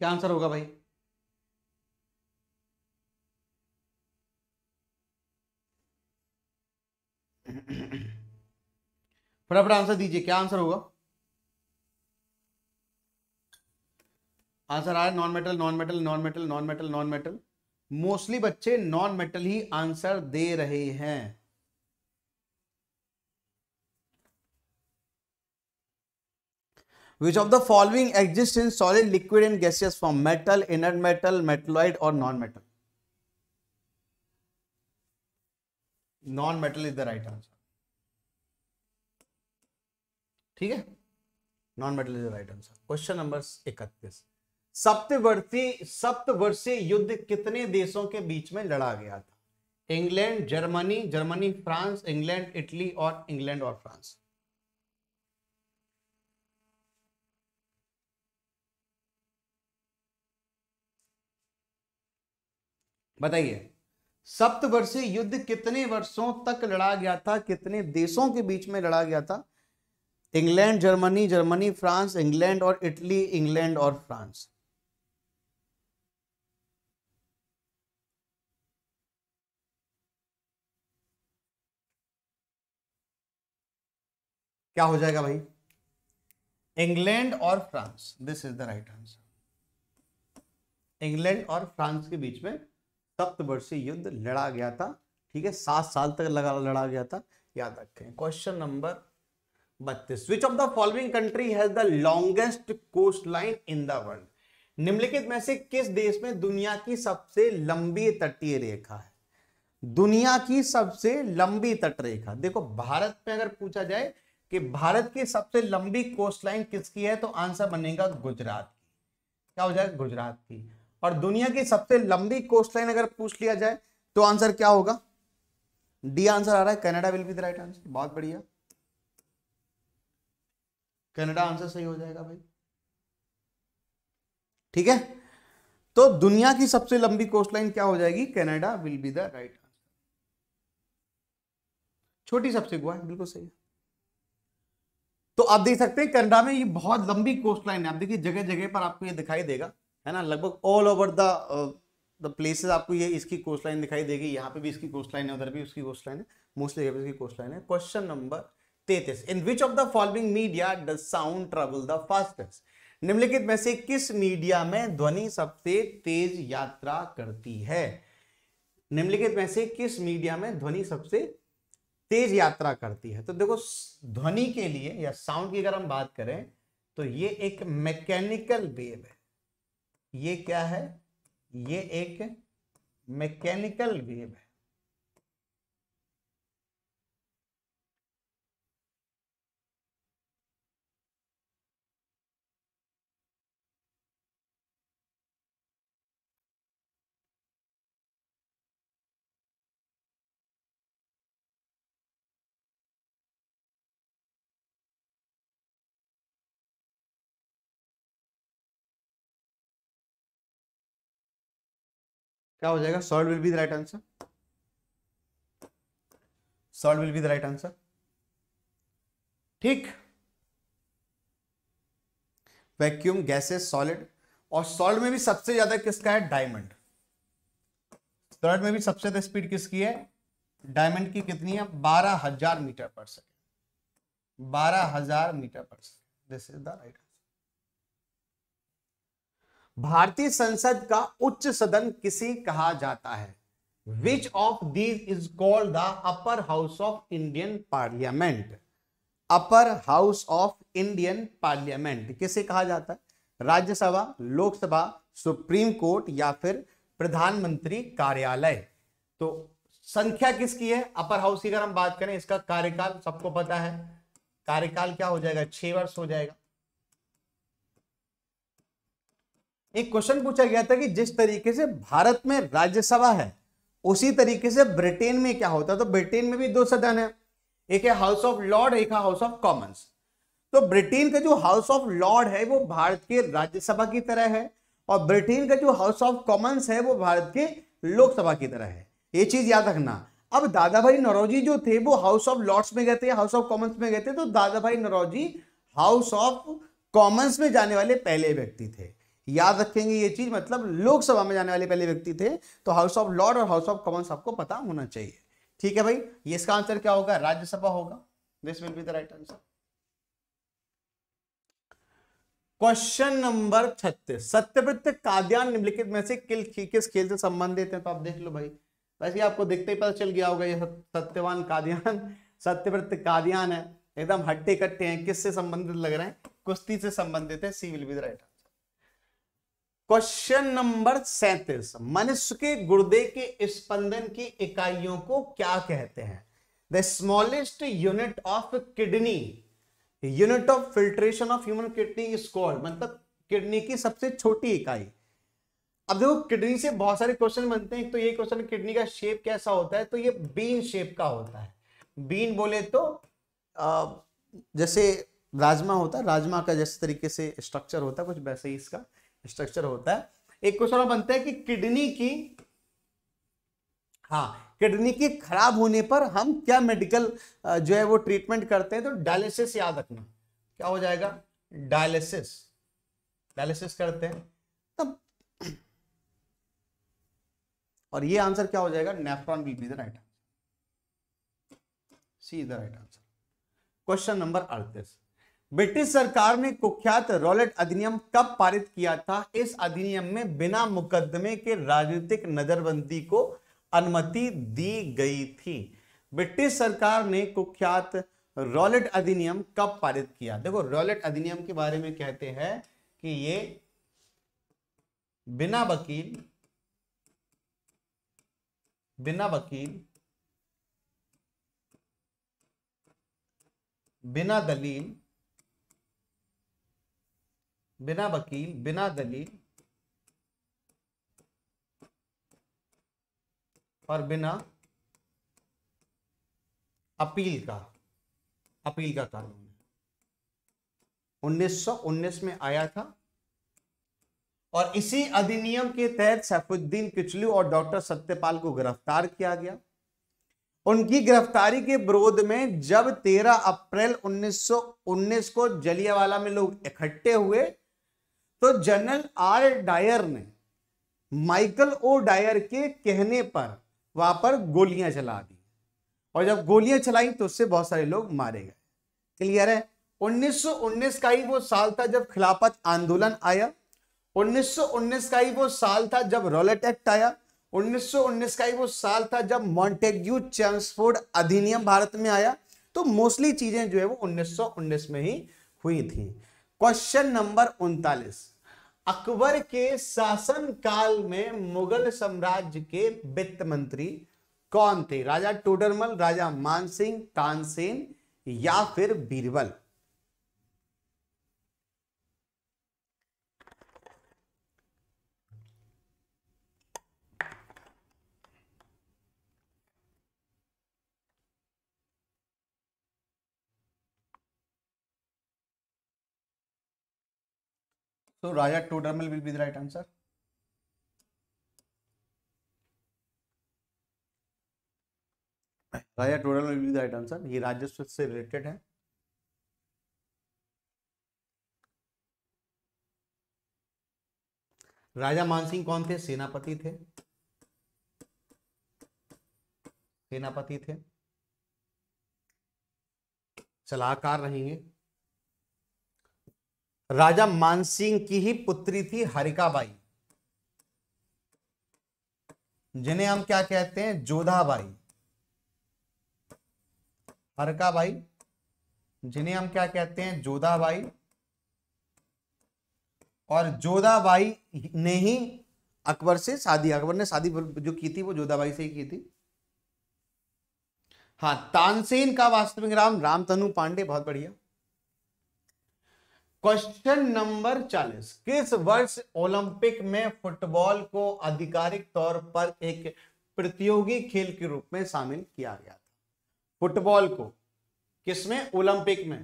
क्या आंसर होगा भाई फटाफट आंसर दीजिए क्या आंसर होगा आंसर आ रहा है non metal non metal non metal non metal non metal mostly बच्चे नॉन मेटल ही आंसर दे रहे हैं which of the following exist in solid liquid and gaseous form metal inert metal metalloid और non metal non metal is the right answer ठीक है non metal is the right answer question number इकतीस सप्तवर्ती सप्तवर्षीय युद्ध कितने देशों के बीच में लड़ा गया था England Germany Germany France England Italy और इंग्लैंड और फ्रांस बताइए सप्तवर्षीय युद्ध कितने वर्षों तक लड़ा गया था कितने देशों के बीच में लड़ा गया था England Germany Germany France England और इटली इंग्लैंड और फ्रांस क्या हो जाएगा भाई इंग्लैंड और France this is the right answer England और फ्रांस के बीच में सप्तवर्षीय युद्ध लड़ा गया था ठीक है सात साल तक लगा लड़ा गया था याद रखें क्वेश्चन नंबर बत्तीस which of the following country has the longest coastline in the world निम्नलिखित में से किस देश में दुनिया की सबसे लंबी तटीय रेखा है दुनिया की सबसे लंबी तटरेखा देखो भारत में अगर पूछा जाए कि भारत की सबसे लंबी कोस्ट लाइन किसकी है तो आंसर बनेगा गुजरात की क्या हो जाएगा गुजरात की और दुनिया की सबसे लंबी कोस्ट लाइन अगर पूछ लिया जाए तो आंसर क्या होगा डी आंसर आ रहा है Canada will be the right answer बहुत बढ़िया कनाडा आंसर सही हो जाएगा भाई ठीक है तो दुनिया की सबसे लंबी कोस्ट लाइन क्या हो जाएगी Canada will be the right answer छोटी सबसे गुआ है बिल्कुल सही है तो आप देख सकते हैं कनाडा में ये बहुत लंबी कोस्ट लाइन है आप देखिए जगह जगह पर आपको ये दिखाई देगा है ना लगभग all over the the places आपको ये इसकी कोस्ट लाइन दिखाई देगी यहाँ पे भी इसकी कोस्ट लाइन है उधर भी उसकी कोस्ट लाइन है मोस्टली जगह पे इसकी कोस्ट लाइन है क्वेश्चन नंबर तेतीस in which of the following media does sound travel the fastest निम्नलिखित में से किस मीडिया में ध्वनि सबसे तेज यात्रा करती है निम्नलिखित में से किस मीडिया में ध्वनि सबसे तेज यात्रा करती है तो देखो ध्वनि के लिए या साउंड की अगर हम बात करें तो ये एक मैकेनिकल वेव है ये क्या है ये एक मैकेनिकल वेव है क्या हो जाएगा salt will be the right answer salt will be the right answer ठीक वैक्यूम गैसेस सॉलिड और सॉल्ट में भी सबसे ज्यादा किसका है डायमंड सॉल्ट में भी सबसे ज्यादा स्पीड किसकी है डायमंड की कितनी है बारह हजार मीटर पर सेकेंड बारह हजार मीटर पर second this is the right भारतीय संसद का उच्च सदन किसी कहा जाता है which of these is called the upper house of Indian parliament upper house of Indian parliament किसे कहा जाता है राज्यसभा लोकसभा सुप्रीम कोर्ट या फिर प्रधानमंत्री कार्यालय तो संख्या किसकी है अपर हाउस की अगर हम बात करें इसका कार्यकाल सबको पता है कार्यकाल क्या हो जाएगा छह वर्ष हो जाएगा एक क्वेश्चन पूछा गया था कि जिस तरीके से भारत में राज्यसभा है उसी तरीके से ब्रिटेन में क्या होता है तो ब्रिटेन में भी दो सदन है एक है हाउस ऑफ लॉर्ड एक है हाउस ऑफ कॉमन्स तो ब्रिटेन का जो हाउस ऑफ लॉर्ड है वो भारत के राज्यसभा की तरह है और ब्रिटेन का जो हाउस ऑफ कॉमन्स है वो भारत के लोकसभा की तरह है ये चीज याद रखना अब दादा भाई नरौजी जो थे वो हाउस ऑफ लॉर्ड्स में गए थे हाउस ऑफ कॉमन्स में गए थे तो दादा भाई नरौजी हाउस ऑफ कॉमन्स में जाने वाले पहले व्यक्ति थे याद रखेंगे ये चीज मतलब लोकसभा में जाने वाले पहले व्यक्ति थे तो हाउस ऑफ लॉर्ड और हाउस ऑफ कॉमन आपको पता होना चाहिए ठीक है भाई ये इसका आंसर क्या होगा राज्यसभा होगा this will be the right answer question number छत्तीस सत्यवृत्त काद्यान निम्नलिखित में से किल किस खेल से संबंधित है तो आप देख लो भाई वैसे आपको देखते ही पता चल गया होगा ये सत्यवान काद्यान <laughs> सत्यवृत्त काद्यान है एकदम हट्टे कट्टे हैं किससे संबंधित लग रहे हैं कुश्ती से संबंधित है C will be the right question number सैतीस मनुष्य के गुर्दे के स्पंदन की इकाइयों को क्या कहते हैं the smallest unit of kidney unit of filtration of human kidney is called मतलब किडनी की सबसे छोटी इकाई अब देखो किडनी से बहुत सारे क्वेश्चन बनते हैं तो ये क्वेश्चन किडनी का शेप कैसा होता है तो ये बीन शेप का होता है बीन बोले तो आ, जैसे राजमा होता है राजमा का जैसे तरीके से स्ट्रक्चर होता है कुछ वैसे ही इसका स्ट्रक्चर होता है एक क्वेश्चन और बनता है कि किडनी की हाँ किडनी की खराब होने पर हम क्या मेडिकल जो है वो ट्रीटमेंट करते हैं तो डायलिसिस याद रखना क्या हो जाएगा डायलिसिस डायलिसिस करते हैं तब और ये आंसर क्या हो जाएगा nephron will be the right answer C the right answer question number अड़तीस ब्रिटिश सरकार ने कुख्यात रॉलेट अधिनियम कब पारित किया था इस अधिनियम में बिना मुकदमे के राजनीतिक नजरबंदी को अनुमति दी गई थी ब्रिटिश सरकार ने कुख्यात रॉलेट अधिनियम कब पारित किया देखो रॉलेट अधिनियम के बारे में कहते हैं कि ये बिना वकील बिना वकील बिना दलील बिना वकील बिना दलील और बिना अपील का अपील का कानून 1919 में आया था और इसी अधिनियम के तहत सैफुद्दीन किचलू और डॉक्टर सत्यपाल को गिरफ्तार किया गया उनकी गिरफ्तारी के विरोध में जब 13 अप्रैल 1919 को जलियावाला में लोग इकट्ठे हुए तो जनरल आर डायर ने माइकल ओ डायर के कहने पर वहां पर गोलियां चला दी और जब गोलियां चलाई तो उससे बहुत सारे लोग मारे गए क्लियर है 1919 का ही वो साल था जब खिलाफत आंदोलन आया 1919 का ही वो साल था जब रॉलेट एक्ट आया 1919 का ही वो साल था जब मॉन्टेग्यू चैम्सफोर्ड अधिनियम भारत में आया तो मोस्टली चीजें जो है वो 1919 में ही हुई थी क्वेश्चन नंबर उनतालीस अकबर के शासन काल में मुगल साम्राज्य के वित्त मंत्री कौन थे राजा टोडरमल राजा मानसिंह तानसेन या फिर Birbal So Raja Todermal will be the right answer. Raja Todarmal will be the right answer ये राजस्व से रिलेटेड है राजा मानसिंह कौन थे सेनापति थे सेनापति थे सलाहकार रहेंगे राजा मानसिंह की ही पुत्री थी हरिकाबाई जिन्हें हम क्या कहते हैं जोधाबाई हरकाबाई जिन्हें हम क्या कहते हैं जोधाबाई और जोधाबाई ने ही अकबर से शादी अकबर ने शादी जो की थी वो जोधाबाई से ही की थी हाँ तानसेन का वास्तविक राम रामतनु पांडे बहुत बढ़िया क्वेश्चन नंबर चालीस किस वर्ष ओलंपिक में फुटबॉल को आधिकारिक तौर पर एक प्रतियोगी खेल के रूप में शामिल किया गया था फुटबॉल को किसमें ओलंपिक में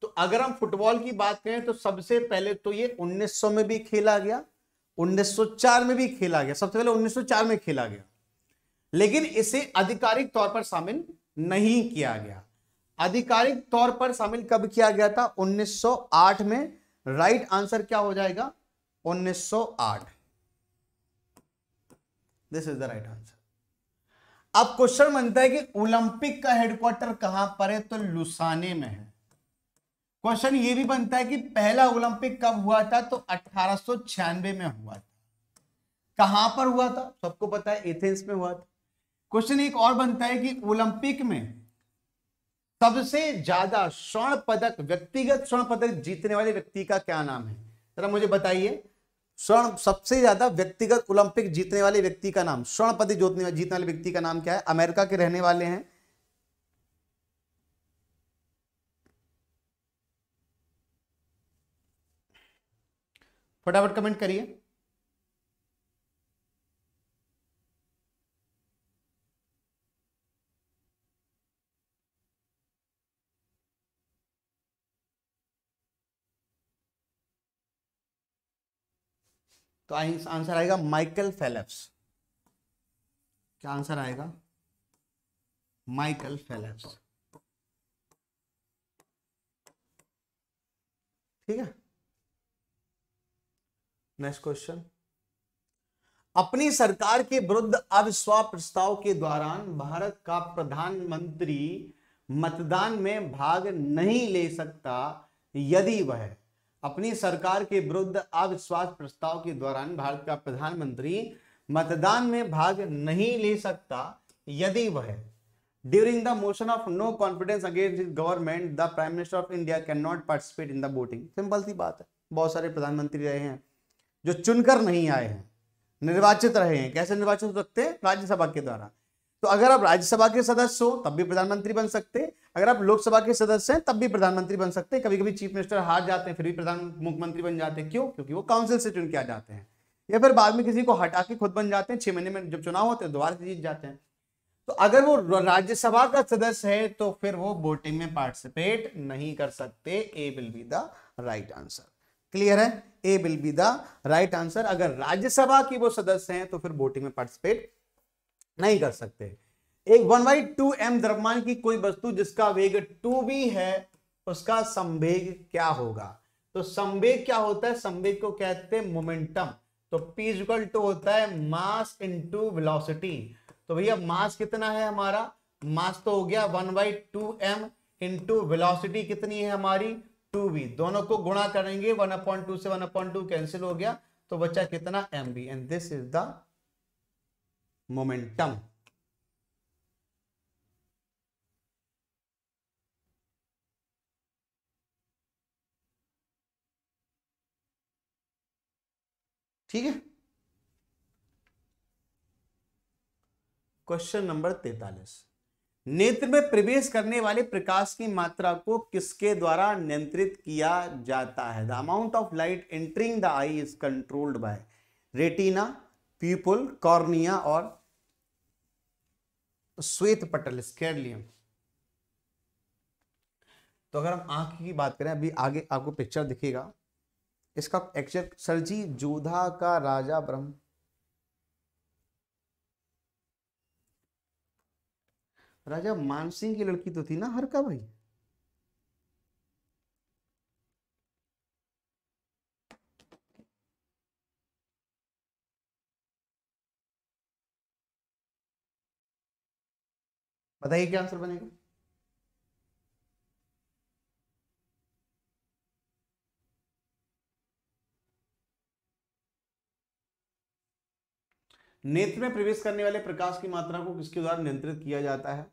तो अगर हम फुटबॉल की बात करें तो सबसे पहले तो ये 1900 में भी खेला गया 1904 में भी खेला गया सबसे पहले 1904 में खेला गया लेकिन इसे आधिकारिक तौर पर शामिल नहीं किया गया आधिकारिक तौर पर शामिल कब किया गया था 1908 में राइट आंसर क्या हो जाएगा 1908 this is the right answer अब क्वेश्चन बनता है कि ओलंपिक का हेडक्वार्टर कहां पर है तो लुसाने में है क्वेश्चन ये भी बनता है कि पहला ओलंपिक कब हुआ था तो अठारह में हुआ था कहां पर हुआ था सबको पता है एथेंस में हुआ था क्वेश्चन एक और बनता है कि ओलंपिक में सबसे ज्यादा स्वर्ण पदक व्यक्तिगत स्वर्ण पदक जीतने वाले व्यक्ति का क्या नाम है जरा मुझे बताइए स्वर्ण सबसे ज्यादा व्यक्तिगत ओलंपिक जीतने वाले व्यक्ति का नाम स्वर्ण पदक जीतने जीतने वाले व्यक्ति का नाम क्या है अमेरिका के रहने वाले हैं फटाफट कमेंट करिए तो आंसर आएगा माइकल फेलप्स क्या आंसर आएगा माइकल फेलप्स ठीक है नेक्स्ट क्वेश्चन अपनी सरकार के विरुद्ध अविश्वास प्रस्ताव के दौरान भारत का प्रधानमंत्री मतदान में भाग नहीं ले सकता यदि वह अपनी सरकार के विरुद्ध अविश्वास प्रस्ताव के दौरान भारत का प्रधानमंत्री मतदान में भाग नहीं ले सकता यदि वह during the motion of no confidence against government the prime minister of India can not participate in the voting simple सी बात है बहुत सारे प्रधानमंत्री रहे हैं जो चुनकर नहीं आए हैं निर्वाचित रहे हैं कैसे निर्वाचित हो सकते हैं राज्यसभा के द्वारा तो अगर आप राज्यसभा के सदस्य हो तब भी प्रधानमंत्री बन सकते अगर आप लोकसभा के सदस्य हैं तब भी प्रधानमंत्री बन सकते हैं कभी कभी चीफ मिनिस्टर हार जाते हैं फिर भी प्रधान मुख्यमंत्री बन जाते हैं क्यों क्योंकि वो काउंसिल से चुन के आ जाते हैं या फिर बाद में किसी को हटा के खुद बन जाते हैं छह महीने में जब चुनाव होते हैं दोबारा जीत जाते हैं तो अगर वो राज्यसभा का सदस्य है तो फिर वो वोटिंग में पार्टिसिपेट नहीं कर सकते A will be the right answer clear है A will be the right answer अगर राज्यसभा की वो सदस्य हैं तो फिर वोटिंग में पार्टिसिपेट नहीं कर सकते एक वन बाई टू एम द्रव्यमान की कोई वस्तु जिसका वेग टू बी है उसका संवेग क्या होगा तो संवेग क्या होता है संवेग को कहते हैं मोमेंटम तो पीजल टू होता है मास इंटू वेलोसिटी तो भैया मास कितना है हमारा मास तो हो गया one by two M into velocity कितनी है हमारी टू बी दोनों को गुणा करेंगे वन अपॉइंट टू से वन अपॉइंट टू कैंसिल हो गया तो बच्चा कितना M B and this is the momentum ठीक है क्वेश्चन नंबर तैतालीस नेत्र में प्रवेश करने वाले प्रकाश की मात्रा को किसके द्वारा नियंत्रित किया जाता है the amount of light entering the eye is controlled by retina pupil cornea और श्वेत पटल स्केरलियम तो अगर हम आंख की बात करें अभी आगे आपको पिक्चर दिखेगा इसका एक्चुअल सरजी जोधा का राजा ब्रह्म राजा मानसिंह की लड़की तो थी ना हरका भाई बताइए क्या आंसर बनेगा नेत्र में प्रवेश करने वाले प्रकाश की मात्रा को किसके द्वारा नियंत्रित किया जाता है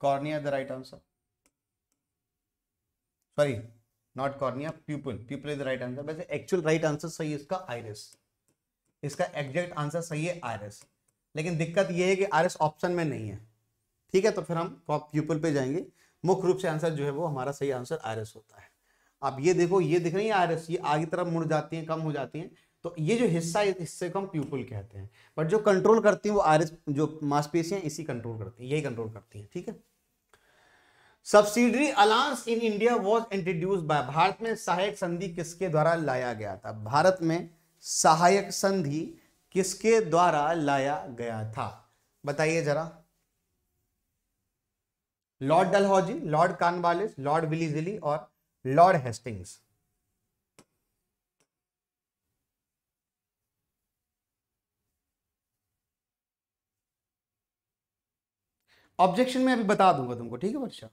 cornea the right answer sorry not cornea pupil pupil is the right answer वैसे एक्चुअल राइट आंसर सही है इसका आयरस इसका एग्जैक्ट आंसर सही है आयरस लेकिन दिक्कत यह है कि आयरस ऑप्शन में नहीं है ठीक है तो फिर हम प्यूपल पे जाएंगे मुख्य रूप से आंसर जो है वो हमारा सही आंसर आयरस होता है आप ये देखो ये दिख रही है आयरस ये आगे तरफ मुड़ जाती है कम हो जाती है तो ये जो हिस्सा है हिस्से को हम प्यूपल कहते हैं बट जो कंट्रोल करती हैं वो आर जो मांसपेशियां इसी कंट्रोल करती हैं यही कंट्रोल करती हैं ठीक है subsidiary alliance in India was introduce by Bharat में सहायक संधि किसके द्वारा लाया गया था भारत में सहायक संधि किसके द्वारा लाया गया था बताइए जरा Lord Dalhousie Lord Cornwallis Lord Wellesley और लॉर्ड हेस्टिंग्स ऑब्जेक्शन में अभी बता दूंगा तुमको ठीक है वर्षा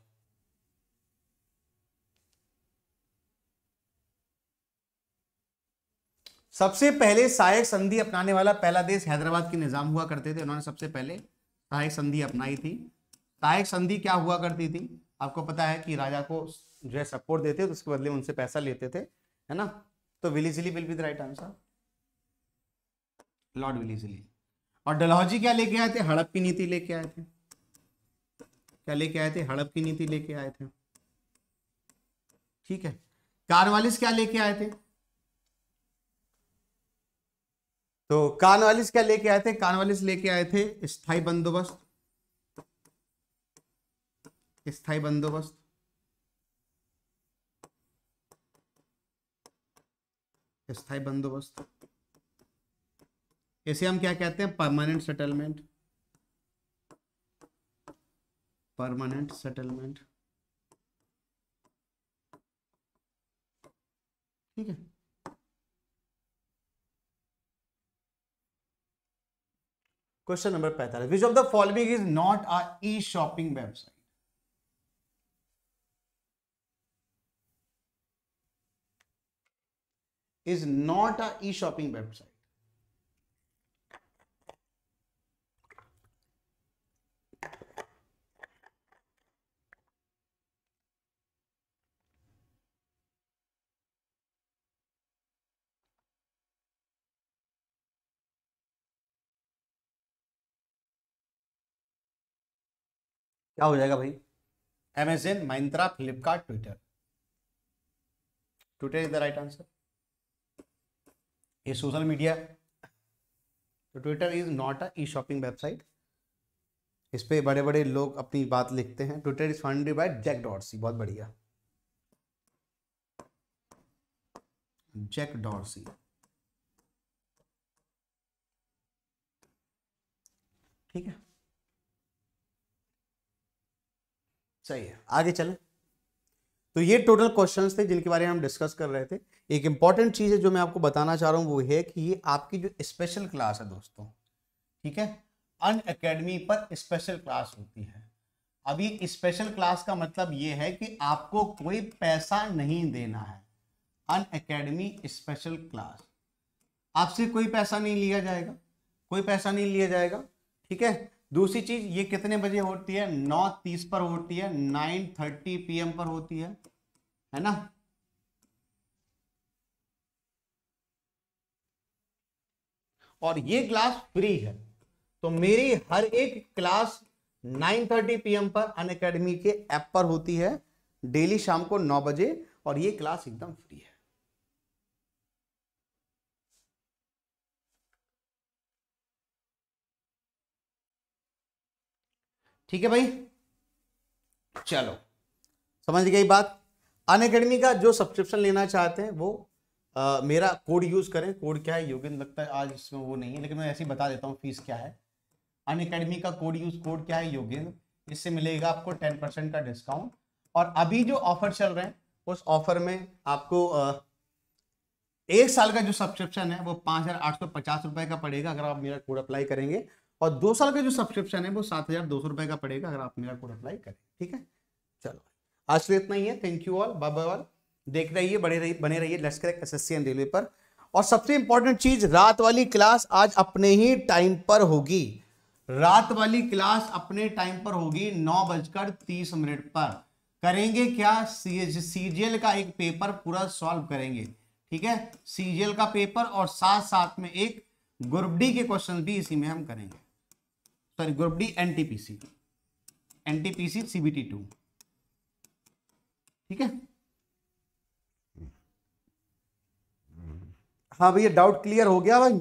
सबसे पहले सहायक संधि अपनाने वाला पहला देश हैदराबाद के निजाम हुआ करते थे उन्होंने सबसे पहले सहायक संधि अपनाई थी सहायक संधि क्या हुआ करती थी आपको पता है कि राजा को जो है सपोर्ट देते तो उसके बदले उनसे पैसा लेते थे है ना तो Wellesley will be the right answer Lord Wellesley और डलहौजी क्या लेके आए थे हड़प की नीति लेके आए थे क्या लेके आए थे हड़प की नीति लेके आए थे ठीक है कार्नवालिस क्या लेके आए थे तो कार्नवालिस क्या लेके आए थे कार्नवालिस लेके आए थे स्थाई बंदोबस्त स्थाई बंदोबस्त स्थाई बंदोबस्त इसे हम क्या कहते हैं परमानेंट सेटलमेंट परमानेंट सेटलमेंट ठीक है क्वेश्चन नंबर पैंतालीस which of the following is not a e shopping website is not a e-shopping website क्या हो जाएगा भाई Amazon Mahindra Flipkart Twitter Twitter is the right answer ये सोशल मीडिया तो Twitter is not a e shopping website इस पर बड़े बड़े लोग अपनी बात लिखते हैं Twitter is funded by Jack Dorsey बहुत बढ़िया जैक डॉर्सी ठीक है सही है आगे चलें तो ये टोटल क्वेश्चन थे जिनके बारे में हम डिस्कस कर रहे थे एक इंपॉर्टेंट चीज़ है जो मैं आपको बताना चाह रहा हूँ वो है कि ये आपकी जो स्पेशल क्लास है दोस्तों ठीक है अन अकेडमी पर स्पेशल क्लास होती है अभी स्पेशल क्लास का मतलब ये है कि आपको कोई पैसा नहीं देना है अन अकेडमी स्पेशल क्लास आपसे कोई पैसा नहीं लिया जाएगा कोई पैसा नहीं लिया जाएगा ठीक है दूसरी चीज ये कितने बजे होती है नौ तीस पर होती है नाइन थर्टी पीएम पर होती है है ना और ये क्लास फ्री है तो मेरी हर एक क्लास 9:30 पीएम पर अन अकेडमी के ऐप पर होती है डेली शाम को 9 बजे और ये क्लास एकदम फ्री है ठीक है भाई चलो समझ गई बात अन अकेडमी का जो सब्सक्रिप्शन लेना चाहते हैं वो आ, मेरा कोड यूज करें कोड क्या है योगेंद्र लगता है आज इसमें वो नहीं है लेकिन मैं ऐसे ही बता देता हूँ फीस क्या है अन अकेडमी का कोड यूज कोड क्या है योगेंद्र इससे मिलेगा आपको टेन परसेंट का डिस्काउंट और अभी जो ऑफर चल रहे हैं उस ऑफर में आपको आ, एक साल का जो सब्सक्रिप्शन है वो पाँच हज़ार आठ सौ पचास रुपये का पड़ेगा अगर आप मेरा कोड अप्लाई करेंगे और दो साल का जो सब्सक्रिप्शन है वो सात हजार दो सौ रुपए का पड़ेगा अगर आप मेरा कोड अप्लाई करें ठीक है चलो आज तो इतना ही है thank you all bye bye all देख रहिए बने रहिए बने रहिए लश्कर एस रेलवे पर और सबसे इंपॉर्टेंट चीज रात वाली क्लास आज अपने ही टाइम पर होगी रात वाली क्लास अपने टाइम पर होगी नौ बजकर तीस मिनट पर करेंगे क्या सीजीएल का एक पेपर पूरा सॉल्व करेंगे ठीक है सीजीएल का पेपर और साथ साथ में एक ग्रुप डी के क्वेश्चन भी इसी में हम करेंगे sorry group D NTPC NTPC CBT two ठीक है हाँ भैया डाउट क्लियर हो गया भाई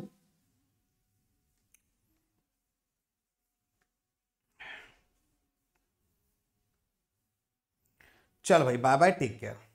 चल भाई बाय बाय टेक केयर